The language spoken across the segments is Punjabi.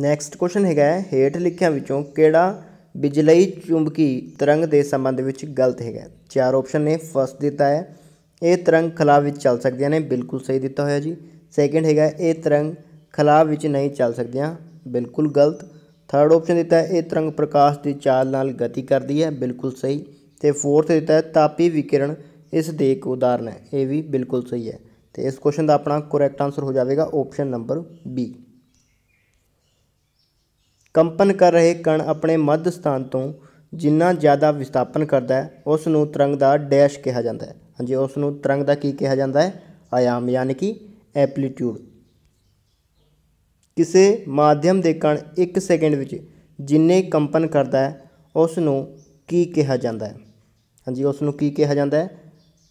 ਨੈਕਸਟ ਕੁਐਸਚਨ ਹੈਗਾ ਹੇਠ ਲਿਖਿਆਂ ਵਿੱਚੋਂ ਕਿਹੜਾ ਬਿਜਲਈ ਚੁੰਬਕੀ ਤਰੰਗ ਦੇ ਸੰਬੰਧ ਵਿੱਚ ਗਲਤ ਹੈਗਾ ਚਾਰ ਆਪਸ਼ਨ ਨੇ ਫਸਟ ਦਿੱਤਾ ਹੈ ਇਹ ਤਰੰਗ ਖਲਾਅ ਵਿੱਚ ਚੱਲ ਸਕਦੀਆਂ ਨੇ ਬਿਲਕੁਲ ਸਹੀ ਦਿੱਤਾ ਹੋਇਆ ਜੀ ਸੈਕੰਡ ਹੈਗਾ ਇਹ ਤਰੰਗ ਖਲਾਅ ਵਿੱਚ ਨਹੀਂ ਚੱਲ ਸਕਦੀਆਂ ਬਿਲਕੁਲ ਗਲਤ ਥਰਡ ਆਪਸ਼ਨ ਦਿੱਤਾ ਹੈ ਇਹ ਤਰੰਗ ਪ੍ਰਕਾਸ਼ ਦੀ ਚਾਲ ਨਾਲ ਗਤੀ ਕਰਦੀ ਹੈ ਬਿਲਕੁਲ ਸਹੀ ਤੇ ਫੋਰਥ ਦਿੱਤਾ ਹੈ ਤਾਪੀ ਵਿਕਿਰਣ ਇਸ ਦੇ ਇੱਕ ਉਦਾਹਰਨ ਹੈ ਇਹ ਵੀ ਬਿਲਕੁਲ ਸਹੀ ਹੈ ਤੇ ਇਸ ਕੁਐਸਚਨ ਦਾ ਆਪਣਾ ਕਰੈਕਟ ਆਨਸਰ ਹੋ ਜਾਵੇਗਾ ਆਪਸ਼ਨ ਨੰਬਰ ਬੀ ਕੰਪਨ ਕਰ ਰਹੇ ਕਣ ਆਪਣੇ ਮੱਧ ਸਥਾਨ ਤੋਂ ਜਿੰਨਾ ਜ਼ਿਆਦਾ ਵਿਸਥਾਪਨ ਕਰਦਾ ਹੈ ਉਸ ਨੂੰ ਤਰੰਗ ਦਾ ਡੈਸ਼ ਕਿਹਾ ਜਾਂਦਾ ਹੈ ਹਾਂਜੀ ਉਸ ਨੂੰ ਤਰੰਗ ਦਾ ਕੀ ਕਿਹਾ ਜਾਂਦਾ ਹੈ ਆਯਾਮ ਯਾਨੀ ਕਿ ਐਪਲੀਟਿਊਡ ਕਿਸੇ ਮਾਧਿਅਮ ਦੇ ਕਣ 1 ਸੈਕਿੰਡ ਵਿੱਚ ਜਿੰਨੇ ਕੰਪਨ ਕਰਦਾ ਹੈ ਉਸ ਨੂੰ ਕੀ ਕਿਹਾ ਜਾਂਦਾ ਹੈ ਹਾਂਜੀ ਉਸ ਨੂੰ ਕੀ ਕਿਹਾ ਜਾਂਦਾ ਹੈ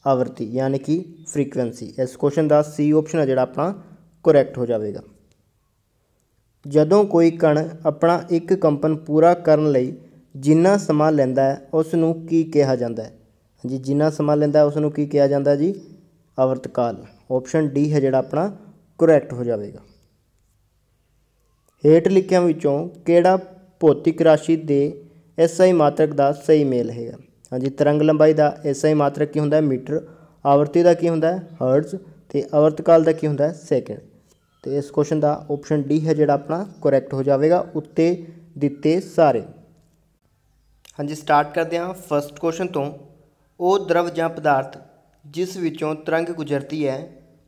ਆਵਰਤੀ ਯਾਨੀ ਕਿ ਫ੍ਰੀਕੁਐਂਸੀ ਇਸ ਕੁਐਸਚਨ ਦਾ ਸੀ ਆਪਸ਼ਨ ਹੈ ਜਿਹੜਾ ਆਪਣਾ ਕਰੈਕਟ ਹੋ ਜਾਵੇਗਾ ਜਦੋਂ ਕੋਈ ਕਣ ਆਪਣਾ ਇੱਕ ਕੰਪਨ ਪੂਰਾ ਕਰਨ ਲਈ ਜਿੰਨਾ ਸਮਾਂ ਲੈਂਦਾ ਹੈ ਉਸ ਨੂੰ ਕੀ ਕਿਹਾ ਜਾਂਦਾ ਹੈ ਹਾਂਜੀ ਜਿੰਨਾ ਸਮਾਂ ਲੈਂਦਾ ਉਸ ਨੂੰ ਕੀ ਕਿਹਾ ਜਾਂਦਾ ਜੀ ਆਵਰਤ ਕਾਲ ਆਪਸ਼ਨ ਡੀ ਹੈ ਜਿਹੜਾ ਆਪਣਾ ਕਰੈਕਟ ਹੋ ਜਾਵੇਗਾ ਹੇਠ ਲਿਖਿਆਂ ਵਿੱਚੋਂ ਕਿਹੜਾ ਭੌਤਿਕ ਰਾਸ਼ੀ ਦੇ ਐਸਆਈ ਮਾਤਰਕ ਦਾ ਸਹੀ ਮੇਲ ਹੈ ਹਾਂਜੀ ਤਰੰਗ ਲੰਬਾਈ ਦਾ ਐਸਆਈ ਮਾਤਰਕ ਕੀ ਹੁੰਦਾ ਹੈ ਮੀਟਰ ਆਵਰਤੀ ਦਾ ਕੀ ਹੁੰਦਾ ਹੈ ਹਰਟਜ਼ ਤੇ ਆਵਰਤਕਾਲ ਦਾ ਕੀ ਹੁੰਦਾ ਹੈ ਸੈਕਿੰਡ ਤੇ ਇਸ ਕੁਐਸਚਨ ਦਾ ਆਪਸ਼ਨ ਡੀ ਹੈ ਜਿਹੜਾ ਆਪਣਾ ਕਰੈਕਟ ਹੋ ਜਾਵੇਗਾ ਉੱਤੇ ਦਿੱਤੇ ਸਾਰੇ ਹਾਂਜੀ ਸਟਾਰਟ ਕਰਦੇ ਹਾਂ ਫਰਸਟ ਕੁਐਸਚਨ ਤੋਂ ਉਹ ਦਰਵ ਜਾਂ ਪਦਾਰਥ ਜਿਸ ਵਿੱਚੋਂ ਤਰੰਗ ਗੁਜ਼ਰਦੀ ਹੈ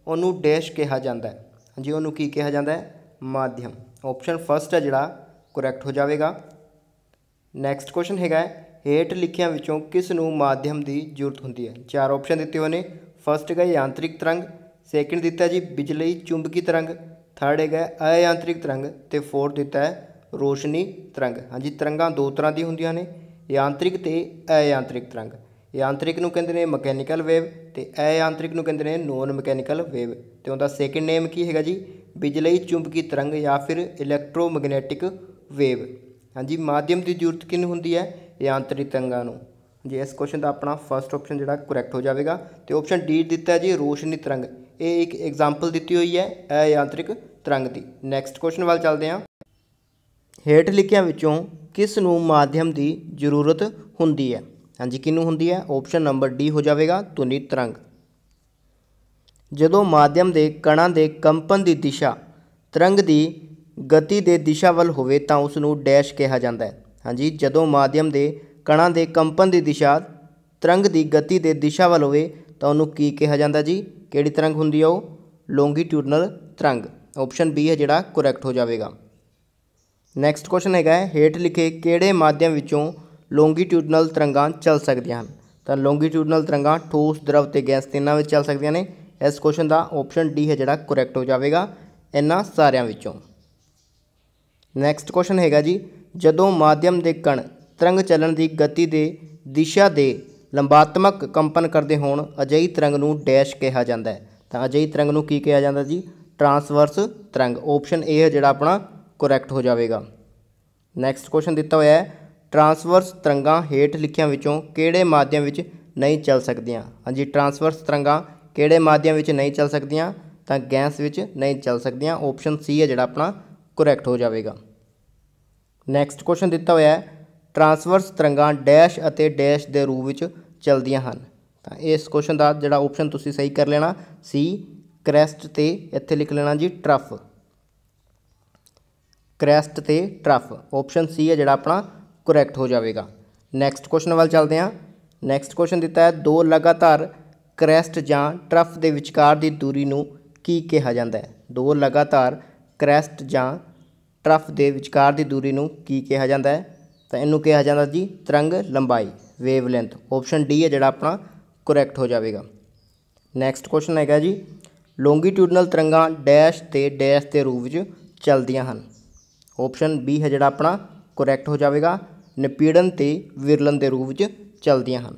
ਉਹਨੂੰ ਡੈਸ਼ ਕਿਹਾ ਜਾਂਦਾ ਹੈ ਹਾਂਜੀ ਉਹਨੂੰ ਕੀ ਕਿਹਾ ਜਾਂਦਾ ਹੈ ਮਾਧਿਅਮ ਆਪਸ਼ਨ ਫਰਸਟ ਹੈ ਜਿਹੜਾ ਕਰੈਕਟ ਹੋ ਜਾਵੇਗਾ ਨੈਕਸਟ ਕੁਐਸਚਨ ਹੈਗਾ ਹੇਠ ਲਿਖਿਆਂ ਵਿੱਚੋਂ ਕਿਸ ਨੂੰ ਮਾਧਿਅਮ ਦੀ ਜ਼ਰੂਰਤ ਹੁੰਦੀ ਹੈ ਚਾਰ ਆਪਸ਼ਨ ਦਿੱਤੇ ਹੋਏ ਨੇ ਫਰਸਟ ਹੈਗਾ ਯਾਂਤਰਿਕ ਤਰੰਗ ਸੈਕਿੰਡ ਦਿੱਤਾ ਜੀ ਬਿਜਲੀ ਚੁੰਬਕੀ ਤਰੰਗ ਥਰਡ ਹੈਗਾ ਅਯਾਂਤਰਿਕ ਤਰੰਗ ਤੇ ਫੋਰਥ ਦਿੱਤਾ ਹੈ ਰੋਸ਼ਨੀ ਤਰੰਗ ਹਾਂਜੀ ਤਰੰਗਾਂ ਦੋ ਤਰ੍ਹਾਂ ਦੀ ਹੁੰਦੀਆਂ ਨੇ ਯਾਂਤਰਿਕ ਤੇ ਅਯਾਂਤਰਿਕ ਤਰੰਗ ਯਾਂਤਰਿਕ ਨੂੰ ਕਹਿੰਦੇ ਨੇ ਮਕੈਨੀਕਲ ਵੇਵ ਤੇ ਅਯਾਂਤਰਿਕ ਨੂੰ ਕਹਿੰਦੇ ਨੇ ਨੋਨ ਮਕੈਨੀਕਲ ਵੇਵ ਤੇ ਉਹਦਾ ਸੈਕਿੰਡ ਨੇਮ ਕੀ ਹੈਗਾ ਜੀ ਬਿਜਲਈ ਚੁੰਬਕੀ ਤਰੰਗ ਜਾਂ ਫਿਰ ਇਲੈਕਟ੍ਰੋਮੈਗਨੈਟਿਕ ਵੇਵ ਹਾਂਜੀ ਮਾਧਿਅਮ ਦੀ ਜ਼ਰੂਰਤ ਕਿਨ ਹੁੰਦੀ ਹੈ ਯਾਂਤਰਿਕ ਤਰੰਗਾਂ ਨੂੰ ਜੀ ਇਸ ਕੁਐਸਚਨ ਦਾ ਆਪਣਾ ਫਰਸਟ ਆਪਸ਼ਨ ਜਿਹੜਾ ਕਰੈਕਟ ਹੋ ਜਾਵੇਗਾ ਤੇ ਆਪਸ਼ਨ ਡੀ ਦਿੱਤਾ ਜੀ ਰੋਸ਼ਨੀ ਤਰੰਗ ਇਹ ਇੱਕ ਐਗਜ਼ਾਮਪਲ ਦਿੱਤੀ ਹੋਈ ਹੈ ਅਯਾਂਤਰਿਕ ਤਰੰਗ ਦੀ ਨੈਕਸਟ ਕੁਐਸਚਨ ਵੱਲ ਚੱਲਦੇ ਹਾਂ ਹੇਠ ਲਿਖਿਆਂ ਵਿੱਚੋਂ ਕਿਸ ਨੂੰ ਮਾਧਿਅਮ ਦੀ ਜ਼ਰੂਰਤ ਹੁੰਦੀ ਹੈ ਹਾਂਜੀ ਕਿਨੂੰ ਹੁੰਦੀ ਹੈ ਆਪਸ਼ਨ ਨੰਬਰ ਡੀ ਹੋ ਜਾਵੇਗਾ ਧੁਨੀ ਤਰੰਗ ਜਦੋਂ ਮਾਧਿਅਮ ਦੇ ਕਣਾਂ ਦੇ ਕੰਪਨ ਦੀ ਦਿਸ਼ਾ ਤਰੰਗ ਦੀ ਗਤੀ ਦੇ ਦਿਸ਼ਾ ਵੱਲ ਹੋਵੇ ਤਾਂ ਉਸ ਨੂੰ ਡੈਸ਼ ਕਿਹਾ ਜਾਂਦਾ ਹੈ ਹਾਂਜੀ ਜਦੋਂ ਮਾਧਿਅਮ ਦੇ ਕਣਾਂ ਦੇ ਕੰਪਨ ਦੀ ਦਿਸ਼ਾ ਤਰੰਗ ਦੀ ਗਤੀ ਦੇ ਦਿਸ਼ਾ ਵੱਲ ਹੋਵੇ ਤਾਂ ਉਹਨੂੰ ਕੀ ਕਿਹਾ ਜਾਂਦਾ ਜੀ ਕਿਹੜੀ ਤਰੰਗ ਹੁੰਦੀ ਹੈ ਉਹ ਲੌਂਗੀਟਿਊਡਨਲ ਤਰੰਗ ਆਪਸ਼ਨ ਬੀ ਹੈ ਜਿਹੜਾ ਕਰੈਕਟ ਹੋ ਜਾਵੇਗਾ ਨੈਕਸਟ ਕੁਐਸਚਨ ਹੈਗਾ ਹੈ ਹੇਟ ਲਿਖੇ ਕਿਹੜੇ ਮਾਧਿਅਮ ਵਿੱਚੋਂ ਲੌਂਗੀਟਿਊਡਨਲ ਤਰੰਗਾਂ ਚੱਲ ਸਕਦੀਆਂ ਹਨ ਤਾਂ ਲੌਂਗੀਟਿਊਡਨਲ ਤਰੰਗਾਂ ਠੋਸ ਦਰਵ ਤੇ ਗੈਸ ਤਿੰਨਾਂ ਵਿੱਚ ਚੱਲ ਸਕਦੀਆਂ ਨੇ ਇਸ ਕੁਐਸਚਨ ਦਾ ਆਪਸ਼ਨ ਡੀ ਹੈ ਜਿਹੜਾ ਕਰੈਕਟ ਹੋ ਜਾਵੇਗਾ ਇਹਨਾਂ ਸਾਰਿਆਂ ਵਿੱਚੋਂ ਨੈਕਸਟ ਕੁਐਸਚਨ ਹੈਗਾ ਜੀ ਜਦੋਂ ਮਾਧਿਅਮ ਦੇ ਕਣ ਤਰੰਗ ਚੱਲਣ ਦੀ ਗਤੀ ਦੇ ਦਿਸ਼ਾ ਦੇ ਲੰਬਾਤਮਕ ਕੰਪਨ ਕਰਦੇ ਹੋਣ ਅਜਿਹੀ ਤਰੰਗ ਨੂੰ ਡੈਸ਼ ਕਿਹਾ ਜਾਂਦਾ ਹੈ ਤਾਂ ਅਜਿਹੀ ਤਰੰਗ ਨੂੰ ਕੀ ਕਿਹਾ ਜਾਂਦਾ ਜੀ ਟਰਾਂਸਵਰਸ ਤਰੰਗ ਆਪਸ਼ਨ ਏ ਹੈ ਜਿਹੜਾ ਆਪਣਾ ਕਰੈਕਟ ਹੋ ਜਾਵੇਗਾ ਨੈਕਸਟ ਕੁਐਸਚਨ ਦਿੱਤਾ ਹੋਇਆ ਹੈ ਟਰਾਂਸਵਰਸ ਤਰੰਗਾਂ ਹੇਠ ਲਿਖਿਆਂ ਵਿੱਚੋਂ ਕਿਹੜੇ ਮਾਧਿਅਮ ਵਿੱਚ ਨਹੀਂ ਚੱਲ ਸਕਦੀਆਂ ਹਾਂਜੀ ਟਰਾਂਸਵਰਸ ਤਰੰਗਾਂ ਕਿਹੜੇ ਮਾਧਿਅਮ ਵਿੱਚ ਨਹੀਂ ਚੱਲ ਸਕਦੀਆਂ ਤਾਂ ਗੈਸ ਵਿੱਚ ਨਹੀਂ ਚੱਲ ਸਕਦੀਆਂ ਆਪਸ਼ਨ ਸੀ ਹੈ ਜਿਹੜਾ ਆਪਣਾ ਕਰੈਕਟ ਹੋ ਜਾਵੇਗਾ ਨੈਕਸਟ ਕੁਐਸਚਨ ਦਿੱਤਾ ਹੋਇਆ ਹੈ ਟਰਾਂਸਵਰਸ ਤਰੰਗਾਂ ਡੈਸ਼ ਅਤੇ ਡੈਸ਼ ਦੇ ਰੂਪ ਵਿੱਚ ਚਲਦੀਆਂ ਹਨ ਤਾਂ ਇਸ ਕੁਐਸਚਨ ਦਾ ਜਿਹੜਾ ਆਪਸ਼ਨ ਤੁਸੀਂ ਸਹੀ ਕਰ ਲੈਣਾ ਸੀ ਕ੍ਰੈਸਟ ਤੇ ਇੱਥੇ ਲਿਖ ਲੈਣਾ ਜੀ ਟਰਫ ਕ੍ਰੈਸਟ ਤੇ ਟਰਫ ਆਪਸ਼ਨ ਸੀ ਹੈ ਜਿਹੜਾ ਆਪਣਾ ਕਰੈਕਟ ਹੋ ਜਾਵੇਗਾ ਨੈਕਸਟ ਕੁਐਸਚਨ ਵੱਲ ਚੱਲਦੇ ਹਾਂ ਨੈਕਸਟ ਕੁਐਸਚਨ ਦਿੱਤਾ ਹੈ ਦੋ ਲਗਾਤਾਰ ਕ੍ਰੈਸਟ ਜਾਂ ਟਰਫ ਦੇ ਵਿਚਕਾਰ ਦੀ ਦੂਰੀ ਨੂੰ ਕੀ ਕਿਹਾ ਜਾਂਦਾ ਹੈ ਦੋ ਲਗਾਤਾਰ ਕ੍ਰੈਸਟ ਜਾਂ ਟਰਫ ਦੇ ਵਿਚਕਾਰ ਦੀ ਦੂਰੀ ਨੂੰ ਕੀ ਕਿਹਾ ਜਾਂਦਾ ਹੈ ਤਾਂ ਇਹਨੂੰ ਕਿਹਾ ਜਾਂਦਾ ਜੀ ਤਰੰਗ ਲੰਬਾਈ ਵੇਵ ਲੈਂਥ ਆਪਸ਼ਨ ਡੀ ਹੈ ਜਿਹੜਾ ਆਪਣਾ ਕਰੈਕਟ ਹੋ ਜਾਵੇਗਾ ਨੈਕਸਟ ਕੁਐਸਚਨ ਹੈਗਾ ਜੀ ਲੌਂਗੀਟਿਊਡਨਲ ਤਰੰਗਾਂ ਡੈਸ਼ ਤੇ ਡੈਸ਼ ਦੇ ਰੂਪ ਵਿੱਚ ਚੱਲਦੀਆਂ ਹਨ ਆਪਸ਼ਨ ਬੀ ਹੈ ਜਿਹੜਾ ਆਪਣਾ ਕਰੈਕਟ ਹੋ ਜਾਵੇਗਾ ਨਿਪੀੜਨ ਤੇ ਵਿਰਲਨ ਦੇ ਰੂਪ ਵਿੱਚ ਚੱਲਦੀਆਂ ਹਨ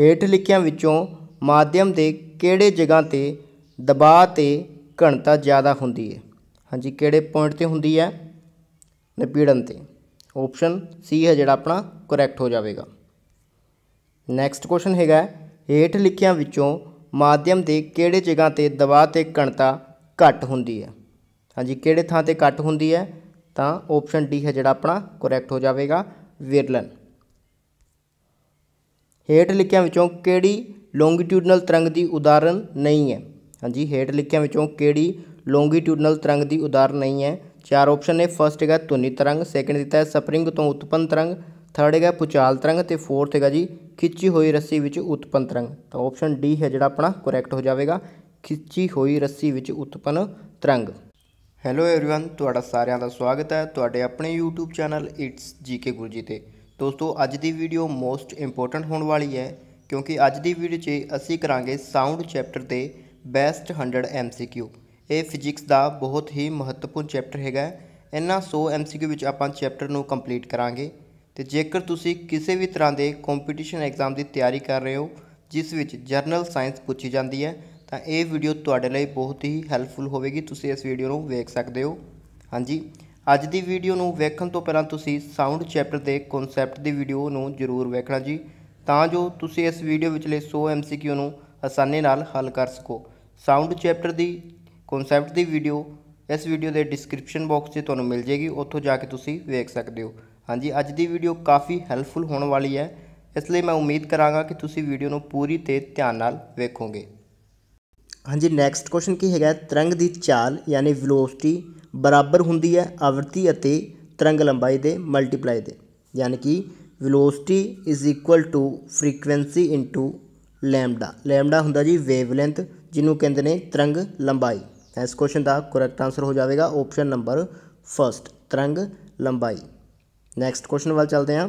ਹੇਠ ਲਿਖਿਆਂ ਵਿੱਚੋਂ ਮਾਧਿਅਮ ਦੇ ਕਿਹੜੇ ਜਗ੍ਹਾ ਤੇ ਦਬਾਅ ਤੇ ਘਣਤਾ ਜ਼ਿਆਦਾ ਹੁੰਦੀ ਹੈ ਹਾਂਜੀ ਕਿਹੜੇ ਪੁਆਇੰਟ ਤੇ ਹੁੰਦੀ ਹੈ ਨਿਪੀੜਨ ਤੇ ਆਪਸ਼ਨ ਸੀ ਹੈ ਜਿਹੜਾ ਆਪਣਾ ਕਰੈਕਟ ਹੋ ਜਾਵੇਗਾ ਨੈਕਸਟ ਕੁਐਸਚਨ ਹੈਗਾ ਹੇਠ ਲਿਖਿਆਂ ਵਿੱਚੋਂ ਮਾਧਿਅਮ ਦੇ ਕਿਹੜੇ ਜਗ੍ਹਾ ਤੇ ਦਬਾਅ ਤੇ ਕਣਤਾ ਘੱਟ ਹੁੰਦੀ ਹੈ ਹਾਂਜੀ ਕਿਹੜੇ ਥਾਂ ਤੇ ਘੱਟ ਹੁੰਦੀ ਹੈ ਤਾਂ ਆਪਸ਼ਨ ਡੀ ਹੈ ਜਿਹੜਾ ਆਪਣਾ ਕਰੈਕਟ ਹੋ ਜਾਵੇਗਾ ਵਿਰਲਨ ਹੇਟ ਲਿਖਿਆਂ ਵਿੱਚੋਂ ਕਿਹੜੀ ਲੌਂਗੀਟਿਊਡਨਲ ਤਰੰਗ ਦੀ ਉਦਾਹਰਨ ਨਹੀਂ ਹੈ ਹਾਂਜੀ ਹੇਟ ਲਿਖਿਆਂ ਵਿੱਚੋਂ ਕਿਹੜੀ ਲੌਂਗੀਟਿਊਡਨਲ ਤਰੰਗ ਦੀ ਉਦਾਹਰਨ ਨਹੀਂ ਹੈ ਚਾਰ ਆਪਸ਼ਨ ਨੇ ਫਰਸਟ ਹੈਗਾ ਧੁਨੀ ਤਰੰਗ ਸੈਕੰਡ ਦਿੱਤਾ ਹੈ ਸਪਰਿੰਗ ਤੋਂ ਉਤਪੰਨ ਤਰੰਗ ਥਰਡ ਹੈਗਾ ਪੁਚਾਲ ਤਰੰਗ ਤੇ ਫੋਰਥ ਹੈਗਾ ਜੀ ਖਿੱਚੀ ਹੋਈ ਰੱਸੀ ਵਿੱਚ ਉਤਪੰਨ ਤਰੰਗ ਤਾਂ ਆਪਸ਼ਨ ਡੀ ਹੈ ਜਿਹੜਾ ਆਪਣਾ ਕਰੈਕਟ ਹੋ ਜਾਵੇਗਾ ਖਿੱਚੀ ਹੋਈ ਰੱਸੀ ਵਿੱਚ ਉਤਪੰਨ ਤਰੰਗ ਹੈਲੋ एवरीवन ਤੁਹਾਡਾ ਸਾਰਿਆਂ ਦਾ ਸਵਾਗਤ ਹੈ ਤੁਹਾਡੇ ਆਪਣੇ YouTube channel it's GK Guruji ਤੇ ਦੋਸਤੋ ਅੱਜ ਦੀ ਵੀਡੀਓ ਮੋਸਟ ਇੰਪੋਰਟੈਂਟ ਹੋਣ ਵਾਲੀ ਹੈ ਕਿਉਂਕਿ ਅੱਜ ਦੀ ਵੀਡੀਓ 'ਚ ਅਸੀਂ ਕਰਾਂਗੇ ਸਾਊਂਡ ਚੈਪਟਰ ਦੇ ਬੈਸਟ 100 MCQ ਇਹ ਫਿਜ਼ਿਕਸ ਦਾ ਬਹੁਤ ਹੀ ਮਹੱਤਵਪੂਰਨ ਚੈਪਟਰ ਹੈਗਾ ਇਹਨਾਂ 100 MCQ ਵਿੱਚ ਆਪਾਂ ਚੈਪਟਰ ਨੂੰ ਕੰਪਲੀਟ ਕਰਾਂਗੇ ਤੇ ਜੇਕਰ ਤੁਸੀਂ ਕਿਸੇ ਵੀ ਤਰ੍ਹਾਂ ਦੇ ਕੰਪੀਟੀਸ਼ਨ ਐਗਜ਼ਾਮ ਦੀ ਤਿਆਰੀ ਕਰ ਰਹੇ ਹੋ ਜਿਸ ਵਿੱਚ ਜਰਨਲ ਸਾਇੰਸ ਪੁੱਛੀ ਜਾਂਦੀ ਹੈ ਤਾਂ ਇਹ ਵੀਡੀਓ ਤੁਹਾਡੇ ਲਈ ਬਹੁਤ ਹੀ ਹੈਲਪਫੁਲ ਹੋਵੇਗੀ ਤੁਸੀਂ ਇਸ ਵੀਡੀਓ ਨੂੰ ਵੇਖ ਸਕਦੇ ਹੋ ਹਾਂਜੀ ਅੱਜ ਦੀ ਵੀਡੀਓ ਨੂੰ ਵੇਖਣ ਤੋਂ ਪਹਿਲਾਂ ਤੁਸੀਂ ਸਾਊਂਡ ਚੈਪਟਰ ਦੇ ਕਨਸੈਪਟ ਦੀ ਵੀਡੀਓ ਨੂੰ ਜ਼ਰੂਰ ਵੇਖਣਾ ਜੀ ਤਾਂ ਜੋ ਤੁਸੀਂ ਇਸ ਵੀਡੀਓ ਵਿੱਚਲੇ 100 ਐਮਸੀਕਿਊ ਨੂੰ ਆਸਾਨੀ ਨਾਲ ਹੱਲ ਕਰ ਸਕੋ ਸਾਊਂਡ ਚੈਪਟਰ ਦੀ ਕਨਸੈਪਟ ਦੀ ਵੀਡੀਓ ਇਸ ਵੀਡੀਓ ਦੇ ਡਿਸਕ੍ਰਿਪਸ਼ਨ ਬਾਕਸ 'ਚ ਤੁਹਾਨੂੰ ਮਿਲ ਜੇਗੀ ਉੱਥੋਂ ਜਾ ਕੇ ਤੁਸੀਂ ਵੇਖ ਸਕਦੇ ਹੋ ਹਾਂਜੀ ਅੱਜ ਦੀ ਵੀਡੀਓ ਕਾਫੀ ਹੈਲਪਫੁਲ ਹੋਣ ਵਾਲੀ ਹੈ ਇਸ ਲਈ ਮੈਂ ਉਮੀਦ ਕਰਾਂਗਾ ਕਿ ਤੁਸੀਂ ਵੀਡੀਓ ਨੂੰ ਪੂਰੀ ਤੇ ਧਿਆਨ ਨਾਲ ਵੇਖੋਗੇ ਹਾਂਜੀ ਨੈਕਸਟ ਕੁਐਸਚਨ ਕੀ ਹੈਗਾ ਤਰੰਗ ਦੀ ਚਾਲ ਯਾਨੀ ਵੈਲੋਸਿਟੀ ਬਰਾਬਰ ਹੁੰਦੀ ਹੈ ਆਵਰਤੀ ਅਤੇ ਤਰੰਗ ਲੰਬਾਈ ਦੇ ਮਲਟੀਪਲਾਈ ਦੇ ਯਾਨੀ ਕਿ velocity is equal to frequency into lambda lambda ਹੁੰਦਾ ਜੀ ਵੇਵਲੈਂਥ ਜਿਹਨੂੰ ਕਹਿੰਦੇ ਨੇ ਤਰੰਗ ਲੰਬਾਈ ਇਸ ਕੁਐਸਚਨ ਦਾ ਕਰੈਕਟ ਆਨਸਰ ਹੋ ਜਾਵੇਗਾ ਆਪਸ਼ਨ ਨੰਬਰ ਫਰਸਟ ਤਰੰਗ ਲੰਬਾਈ ਨੈਕਸਟ ਕੁਐਸਚਨ ਵੱਲ ਚੱਲਦੇ ਹਾਂ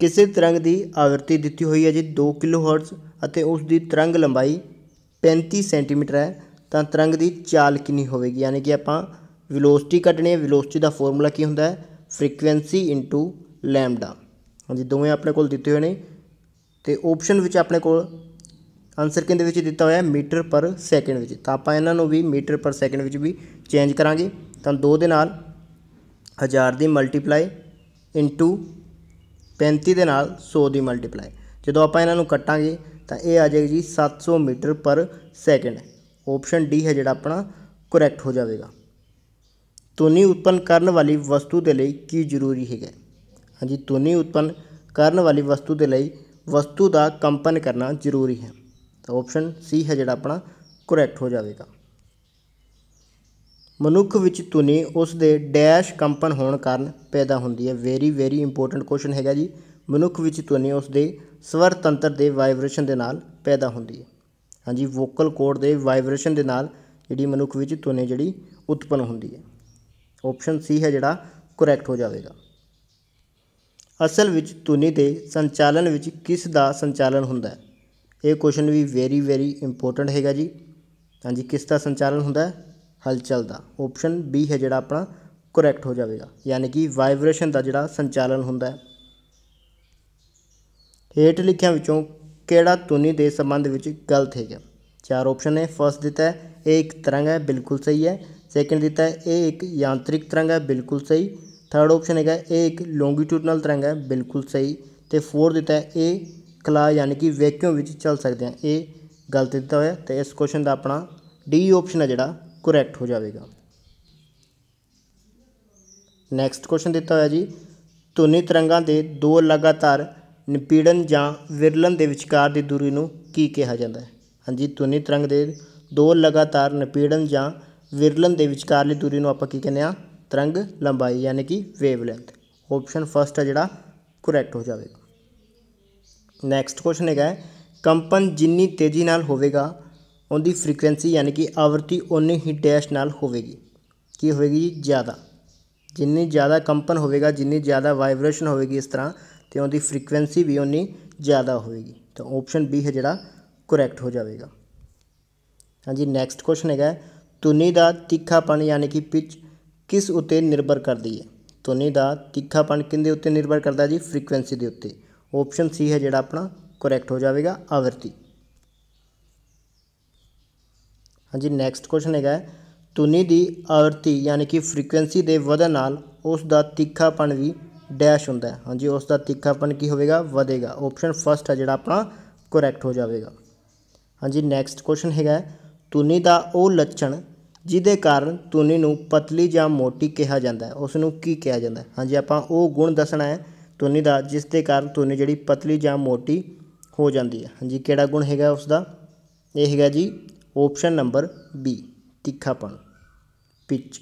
ਕਿਸੇ ਤਰੰਗ ਦੀ ਆਵਰਤੀ ਦਿੱਤੀ ਹੋਈ ਹੈ ਜੀ 2 ਕਿਲੋਹਰਟਜ਼ ਅਤੇ ਉਸ ਦੀ ਤਰੰਗ ਲੰਬਾਈ 35 ਸੈਂਟੀਮੀਟਰ ਹੈ ਤਾਂ ਤਰੰਗ ਦੀ ਚਾਲ ਕਿੰਨੀ ਹੋਵੇਗੀ ਯਾਨੀ ਕਿ ਆਪਾਂ ਵੈਲੋਸਿਟੀ ਕੱਢਣੀ ਹੈ ਵੈਲੋਸਿਟੀ ਦਾ ਫਾਰਮੂਲਾ ਕੀ ਹੁੰਦਾ ਹੈ ਫ੍ਰੀਕੁਐਂਸੀ ਇਨਟੂ ਲੈਮਡਾ ਹਾਂਜੀ ਦੋਵੇਂ ਆਪਣੇ ਕੋਲ ਦਿੱਤੇ ਹੋਏ ਨੇ ਤੇ ਆਪਸ਼ਨ ਵਿੱਚ ਆਪਣੇ ਕੋਲ ਆਨਸਰ ਕਿੰਦੇ ਵਿੱਚ ਦਿੱਤਾ ਹੋਇਆ ਹੈ ਮੀਟਰ ਪਰ ਸੈਕਿੰਡ ਵਿੱਚ ਤਾਂ ਆਪਾਂ ਇਹਨਾਂ ਨੂੰ ਵੀ ਮੀਟਰ ਪਰ ਸੈਕਿੰਡ ਵਿੱਚ ਵੀ ਚੇਂਜ ਕਰਾਂਗੇ ਤਾਂ 2 ਦੇ ਨਾਲ 1000 ਦੀ ਮਲਟੀਪਲਾਈ ਇੰਟੂ 35 ਦੇ ਨਾਲ 100 ਦੀ ਮਲਟੀਪਲਾਈ ਜਦੋਂ ਆਪਾਂ ਇਹਨਾਂ ਨੂੰ ਕੱਟਾਂਗੇ ਤਾਂ ਇਹ ਆ ਜਾਏਗੀ ਜੀ 700 metre per second option D ਹੈ ਜਿਹੜਾ ਆਪਣਾ ਕਰੈਕਟ ਹੋ ਜਾਵੇਗਾ ਧੁਨੀ ਉਤਪਨ ਕਰਨ ਵਾਲੀ ਵਸਤੂ ਦੇ ਲਈ ਕੀ ਜ਼ਰੂਰੀ ਹੈਗਾ ਹਾਂਜੀ ਧੁਨੀ ਉਤਪਨ ਕਰਨ ਵਾਲੀ ਵਸਤੂ ਦੇ ਲਈ ਵਸਤੂ ਦਾ ਕੰਪਨ ਕਰਨਾ ਜ਼ਰੂਰੀ ਹੈ ਤਾਂ ਆਪਸ਼ਨ ਸੀ ਹੈ ਜਿਹੜਾ ਆਪਣਾ ਕਰੈਕਟ ਹੋ ਜਾਵੇਗਾ ਮਨੁੱਖ ਵਿੱਚ ਧੁਨੀ ਉਸ ਦੇ ਡੈਸ਼ ਕੰਪਨ ਹੋਣ ਕਾਰਨ ਪੈਦਾ ਹੁੰਦੀ ਹੈ ਵੈਰੀ ਵੈਰੀ ਇੰਪੋਰਟੈਂਟ ਕੁਐਸਚਨ ਹੈਗਾ ਜੀ ਮਨੁੱਖ ਵਿੱਚ ਧੁਨੀ ਉਸ ਦੇ ਸਵਰ ਤੰਤਰ ਦੇ ਵਾਈਬ੍ਰੇਸ਼ਨ ਦੇ ਨਾਲ ਪੈਦਾ ਹੁੰਦੀ ਹੈ ਹਾਂਜੀ ਵੋਕਲ ਕੋਰਡ ਦੇ ਵਾਈਬ੍ਰੇਸ਼ਨ ਦੇ ਨਾਲ ਜਿਹੜੀ ਮਨੁੱਖ ਵਿੱਚ ਧੁਨੀ ਜਿਹੜੀ ਉਤਪਨ ਹੁੰਦੀ ਹੈ ਆਪਸ਼ਨ ਸੀ ਹੈ ਜਿਹੜਾ ਕਰੈਕਟ ਹੋ ਜਾਵੇਗਾ ਅਸਲ ਵਿੱਚ ਧੁਨੀ ਦੇ ਸੰਚਾਲਨ ਵਿੱਚ ਕਿਸ ਦਾ ਸੰਚਾਲਨ ਹੁੰਦਾ ਹੈ ਇਹ ਕੁਐਸਚਨ ਵੀ ਵੈਰੀ ਵੈਰੀ ਇੰਪੋਰਟੈਂਟ ਹੈਗਾ ਜੀ ਹਾਂਜੀ ਕਿਸ ਦਾ ਸੰਚਾਲਨ ਹੁੰਦਾ ਹੈ ਹਲਚਲ ਦਾ ਆਪਸ਼ਨ ਬੀ ਹੈ ਜਿਹੜਾ ਆਪਣਾ ਕਰੈਕਟ ਹੋ ਜਾਵੇਗਾ ਯਾਨੀ ਕਿ ਵਾਈਬ੍ਰੇਸ਼ਨ ਦਾ ਜਿਹੜਾ ਸੰਚਾਲਨ ਹੁੰਦਾ ਹੈ ਹੇਠ ਲਿਖਿਆਂ ਵਿੱਚੋਂ ਕਿਹੜਾ ਧੁਨੀ ਦੇ ਸੰਬੰਧ ਵਿੱਚ ਗਲਤ ਹੈਗਾ ਚਾਰ ਆਪਸ਼ਨ ਨੇ ਫਸਟ ਦਿੱਤਾ ਹੈ ਇਹ ਇੱਕ ਤਰੰਗ ਹੈ ਬਿਲਕੁਲ ਸਹੀ ਹੈ ਸੈਕੰਡ ਦਿੱਤਾ ਹੈ ਇਹ ਇੱਕ ਯਾਂਤਰਿਕ ਤਰੰਗ ਹੈ ਬਿਲਕੁਲ ਸਹੀ ਥਰਡ ਆਪਸ਼ਨ ਹੈਗਾ ਇਹ ਇੱਕ ਲੌਂਗੀਟਿਊਡਨਲ ਤਰੰਗ ਹੈ ਬਿਲਕੁਲ ਸਹੀ ਤੇ ਫੋਰ ਦਿੱਤਾ ਹੈ ਇਹ ਕਲਾ ਯਾਨੀ ਕਿ ਵੈਕਿਊਮ ਵਿੱਚ ਚੱਲ ਸਕਦੇ ਆ ਇਹ ਗਲਤ ਦਿੱਤਾ ਹੋਇਆ ਤੇ ਇਸ ਕੁਐਸਚਨ ਦਾ ਆਪਣਾ ਡੀ ਆਪਸ਼ਨ ਹੈ ਜਿਹੜਾ ਕਰੈਕਟ ਹੋ ਜਾਵੇਗਾ ਨੈਕਸਟ ਕੁਐਸਚਨ ਦਿੱਤਾ ਹੋਇਆ ਜੀ ਧੁਨੀ ਤਰੰਗਾਂ ਦੇ ਦੋ ਲਗਾਤਾਰ ਨਿਪੀੜਨ ਜਾਂ ਵਿਰਲਨ ਦੇ ਵਿਚਕਾਰ ਦੀ ਦੂਰੀ ਨੂੰ ਕੀ ਕਿਹਾ ਜਾਂਦਾ ਹੈ ਹਾਂਜੀ ਧੁਨੀ ਤਰੰਗ ਦੇ ਦੋ ਲਗਾਤਾਰ ਨਿਪੀੜਨ ਜਾਂ ਵਿਰਲਨ ਦੇ ਵਿਚਕਾਰਲੀ ਦੂਰੀ ਨੂੰ ਆਪਾਂ ਕੀ ਕਹਿੰਦੇ ਆ ਤਰੰਗ ਲੰਬਾਈ ਯਾਨੀ ਕਿ ਵੇਵਲੈਂਥ ਆਪਸ਼ਨ ਫਸਟ ਹੈ ਜਿਹੜਾ ਕਰੈਕਟ ਹੋ ਜਾਵੇਗਾ ਨੈਕਸਟ ਕੁਐਸਚਨ ਹੈਗਾ ਕੰਪਨ ਜਿੰਨੀ ਤੇਜ਼ੀ ਨਾਲ ਹੋਵੇਗਾ ਉਹਦੀ ਫ੍ਰੀਕੁਐਂਸੀ ਯਾਨੀ ਕਿ ਆਵਰਤੀ ਉਨੀ ਹੀ ਡੈਸ਼ ਨਾਲ ਹੋਵੇਗੀ ਕੀ ਹੋਵੇਗੀ ਜ਼ਿਆਦਾ ਜਿੰਨੀ ਜ਼ਿਆਦਾ ਕੰਪਨ ਹੋਵੇਗਾ ਜਿੰਨੀ ਜ਼ਿਆਦਾ ਵਾਈਬ੍ਰੇਸ਼ਨ ਹੋਵੇਗੀ ਇਸ ਤਰ੍ਹਾਂ ਤੇ ਉਹਦੀ ਫ੍ਰੀਕੁਐਂਸੀ ਵੀ ਉਨੀ ਜ਼ਿਆਦਾ ਹੋਵੇਗੀ ਤਾਂ ਆਪਸ਼ਨ ਬੀ ਹੈ ਜਿਹੜਾ ਕਰੈਕਟ ਹੋ ਜਾਵੇਗਾ ਹਾਂਜੀ ਨੈਕਸਟ ਕੁਐਸਚਨ ਹੈਗਾ ਧੁਨੀ ਦਾ ਤਿੱਖਾਪਣ ਯਾਨੀ ਕਿ ਪਿਚ ਕਿਸ ਉਤੇ ਨਿਰਭਰ ਕਰਦੀ ਹੈ ਧੁਨੀ ਦਾ ਤਿੱਖਾਪਣ ਕਿੰਦੇ ਉਤੇ ਨਿਰਭਰ ਕਰਦਾ ਜੀ ਫ੍ਰੀਕੁਐਂਸੀ ਦੇ ਉਤੇ ਆਪਸ਼ਨ ਸੀ ਹੈ ਜਿਹੜਾ ਆਪਣਾ ਕਰੈਕਟ ਹੋ ਜਾਵੇਗਾ ਆਵਰਤੀ ਹਾਂਜੀ ਨੈਕਸਟ ਕੁਐਸਚਨ ਹੈਗਾ ਧੁਨੀ ਦੀ ਆਵਰਤੀ ਯਾਨੀ ਕਿ ਫ੍ਰੀਕੁਐਂਸੀ ਦੇ ਵਧਣ ਨਾਲ ਉਸ ਦਾ ਤਿੱਖਾਪਣ ਵੀ ਡੈਸ਼ ਹੁੰਦਾ ਹੈ ਹਾਂਜੀ ਉਸ ਦਾ ਤਿੱਖਾਪਣ ਕੀ ਹੋਵੇਗਾ ਵਧੇਗਾ ਆਪਸ਼ਨ ਫਸਟ ਹੈ ਜਿਹੜਾ ਆਪਣਾ ਕਰੈਕਟ ਹੋ ਜਾਵੇਗਾ ਹਾਂਜੀ ਨੈਕਸਟ ਕੁਐਸਚਨ ਹੈਗਾ ਧੁਨੀ ਦਾ ਉਹ ਲੱਛਣ ਜਿਹਦੇ ਕਾਰਨ ਧੁਨੀ ਨੂੰ ਪਤਲੀ ਜਾਂ ਮੋਟੀ ਕਿਹਾ ਜਾਂਦਾ ਹੈ ਉਸ ਨੂੰ ਕੀ ਕਿਹਾ ਜਾਂਦਾ ਹੈ ਹਾਂਜੀ ਆਪਾਂ ਉਹ ਗੁਣ ਦੱਸਣਾ ਹੈ ਧੁਨੀ ਦਾ ਜਿਸ ਦੇ ਕਾਰਨ ਧੁਨੀ ਜਿਹੜੀ ਪਤਲੀ ਜਾਂ ਮੋਟੀ ਹੋ ਜਾਂਦੀ ਹੈ ਹਾਂਜੀ ਕਿਹੜਾ ਗੁਣ ਹੈਗਾ ਉਸ ਦਾ ਇਹ ਹੈਗਾ ਜੀ ਆਪਸ਼ਨ ਨੰਬਰ बी ਤਿੱਖਾਪਨ ਪਿਚ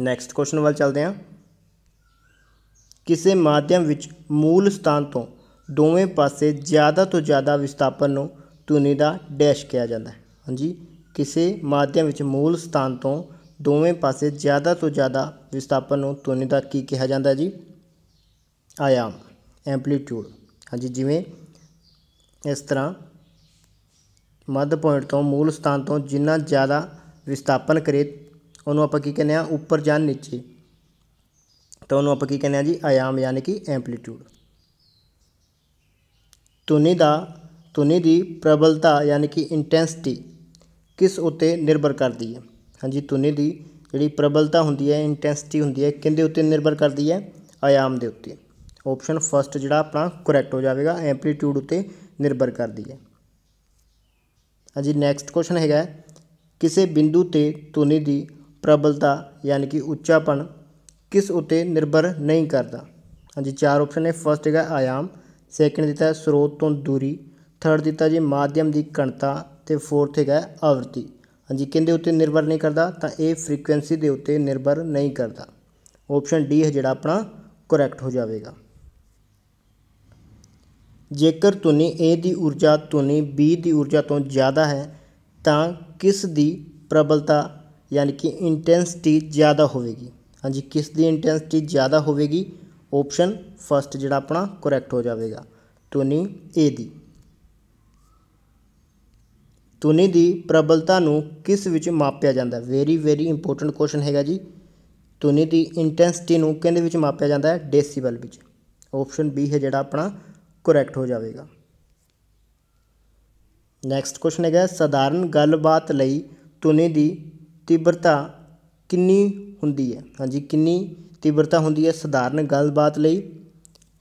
ਨੈਕਸਟ ਕੁਐਸਚਨ ਵੱਲ ਚੱਲਦੇ ਹਾਂ ਕਿਸੇ ਮਾਧਿਅਮ ਵਿੱਚ ਮੂਲ ਸਥਾਨ ਤੋਂ ਦੋਵੇਂ ਪਾਸੇ ਜ਼ਿਆਦਾ ਤੋਂ ਜ਼ਿਆਦਾ ਵਿਸਥਾਪਨ ਨੂੰ ਧੁਨੀ ਦਾ ਡੈਸ਼ ਕਿਹਾ ਜਾਂਦਾ ਹੈ ਹਾਂਜੀ ਕਿਸੇ ਮਾਧਿਅਮ ਵਿੱਚ ਮੂਲ ਸਥਾਨ ਤੋਂ ਦੋਵੇਂ ਪਾਸੇ ਜ਼ਿਆਦਾ ਤੋਂ ਜ਼ਿਆਦਾ ਵਿਸਥਾਪਨ ਨੂੰ ਧੁਨੀ ਦਾ ਕੀ ਕਿਹਾ ਜਾਂਦਾ ਜੀ ਆਯਾਮ ਐਂਪਲੀਟਿਊਡ ਹਾਂਜੀ ਜਿਵੇਂ ਇਸ ਤਰ੍ਹਾਂ ਮੱਧ ਪੁਆਇੰਟ ਤੋਂ ਮੂਲ ਸਥਾਨ ਤੋਂ ਜਿੰਨਾ ਜ਼ਿਆਦਾ ਵਿਸਥਾਪਨ ਕਰੇ ਉਹਨੂੰ ਆਪਾਂ ਕੀ ਕਹਿੰਦੇ ਆ ਉੱਪਰ ਜਾਂ ਨੀਚੇ ਤਾਂ ਉਹਨੂੰ ਆਪਾਂ ਕੀ ਕਹਿੰਦੇ ਆ ਜੀ ਆਯਾਮ ਯਾਨੀ ਕਿ ਐਂਪਲੀਟਿਊਡ ਧੁਨੀ ਦਾ ਧੁਨੀ ਦੀ ਪ੍ਰਬਲਤਾ ਯਾਨੀ ਕਿ ਇੰਟੈਂਸਿਟੀ ਕਿਸ ਉਤੇ ਨਿਰਭਰ ਕਰਦੀ ਹੈ ਹਾਂਜੀ ਧੁਨੀ ਦੀ ਜਿਹੜੀ ਪ੍ਰਬਲਤਾ ਹੁੰਦੀ ਹੈ ਇੰਟੈਂਸਿਟੀ ਹੁੰਦੀ ਹੈ ਕਿੰਦੇ ਉੱਤੇ ਨਿਰਭਰ ਕਰਦੀ ਹੈ ਆਯਾਮ ਦੇ ਉੱਤੇ ਆਪਸ਼ਨ ਫਸਟ ਜਿਹੜਾ ਆਪਣਾ ਕਰੈਕਟ ਹੋ ਜਾਵੇਗਾ ਐਂਪਲੀਟਿਊਡ ਉੱਤੇ ਨਿਰਭਰ ਕਰਦੀ ਹੈ ਹਾਂਜੀ ਨੈਕਸਟ ਕੁਐਸਚਨ ਹੈਗਾ ਕਿਸੇ ਬਿੰਦੂ ਤੇ ਧੁਨੀ ਦੀ ਪ੍ਰਬਲਤਾ ਯਾਨੀ ਕਿ ਉੱਚਾਪਣ ਕਿਸ ਉਤੇ ਨਿਰਭਰ ਨਹੀਂ ਕਰਦਾ ਹਾਂਜੀ ਚਾਰ ਆਪਸ਼ਨ ਨੇ ਫਰਸਟ ਹੈਗਾ ਆਯਾਮ ਸੈਕਿੰਡ ਦਿੱਤਾ ਸਰੋਤ ਤੋਂ ਦੂਰੀ ਥਰਡ ਦਿੱਤਾ ਜੀ ਮਾਧਿਅਮ ਦੀ ਘਣਤਾ ਤੇ ਫੋਰਥ ਹੈਗਾ ਆਵਰਤੀ ਹਾਂਜੀ ਕਿੰਦੇ ਉਤੇ ਨਿਰਭਰ ਨਹੀਂ ਕਰਦਾ ਤਾਂ ਇਹ ਫ੍ਰੀਕੁਐਂਸੀ ਦੇ ਉਤੇ ਨਿਰਭਰ ਨਹੀਂ ਕਰਦਾ ਆਪਸ਼ਨ ਡੀ ਹੈ ਜਿਹੜਾ ਆਪਣਾ ਕਰੈਕਟ ਹੋ ਜਾਵੇਗਾ ਜੇਕਰ ਧੁਨੀ A ਦੀ ਊਰਜਾ ਧੁਨੀ B ਦੀ ਊਰਜਾ ਤੋਂ ਜ਼ਿਆਦਾ ਹੈ ਤਾਂ ਕਿਸ ਦੀ ਪ੍ਰਬਲਤਾ ਯਾਨੀ ਕਿ ਇੰਟੈਂਸਿਟੀ ਜ਼ਿਆਦਾ ਹੋਵੇਗੀ ਹਾਂਜੀ ਕਿਸ ਦੀ ਇੰਟੈਂਸਿਟੀ ਜ਼ਿਆਦਾ ਹੋਵੇਗੀ ਆਪਸ਼ਨ ਫਸਟ ਜਿਹੜਾ ਆਪਣਾ ਕਰੈਕਟ ਹੋ ਜਾਵੇਗਾ ਧੁਨੀ A ਦੀ ਧੁਨੀ ਦੀ ਪ੍ਰਬਲਤਾ ਨੂੰ ਕਿਸ ਵਿੱਚ ਮਾਪਿਆ ਜਾਂਦਾ ਵੈਰੀ ਵੈਰੀ ਇੰਪੋਰਟੈਂਟ ਕੁਐਸਚਨ ਹੈਗਾ ਜੀ ਧੁਨੀ ਦੀ ਇੰਟੈਂਸਿਟੀ ਨੂੰ ਕਿਹਦੇ ਵਿੱਚ ਮਾਪਿਆ ਜਾਂਦਾ ਹੈ ਡੈਸੀਬਲ ਵਿੱਚ ਆਪਸ਼ਨ B ਹੈ ਜਿਹੜਾ ਆਪਣਾ ਕਰੈਕਟ ਹੋ ਜਾਵੇਗਾ ਨੈਕਸਟ ਕੁਐਸਚਨ ਹੈਗਾ ਸਧਾਰਨ ਗੱਲਬਾਤ ਲਈ ਤੁਨੇ ਦੀ ਤੀਬਰਤਾ ਕਿੰਨੀ ਹੁੰਦੀ ਹੈ ਹਾਂਜੀ ਕਿੰਨੀ ਤੀਬਰਤਾ ਹੁੰਦੀ ਹੈ ਸਧਾਰਨ ਗੱਲਬਾਤ ਲਈ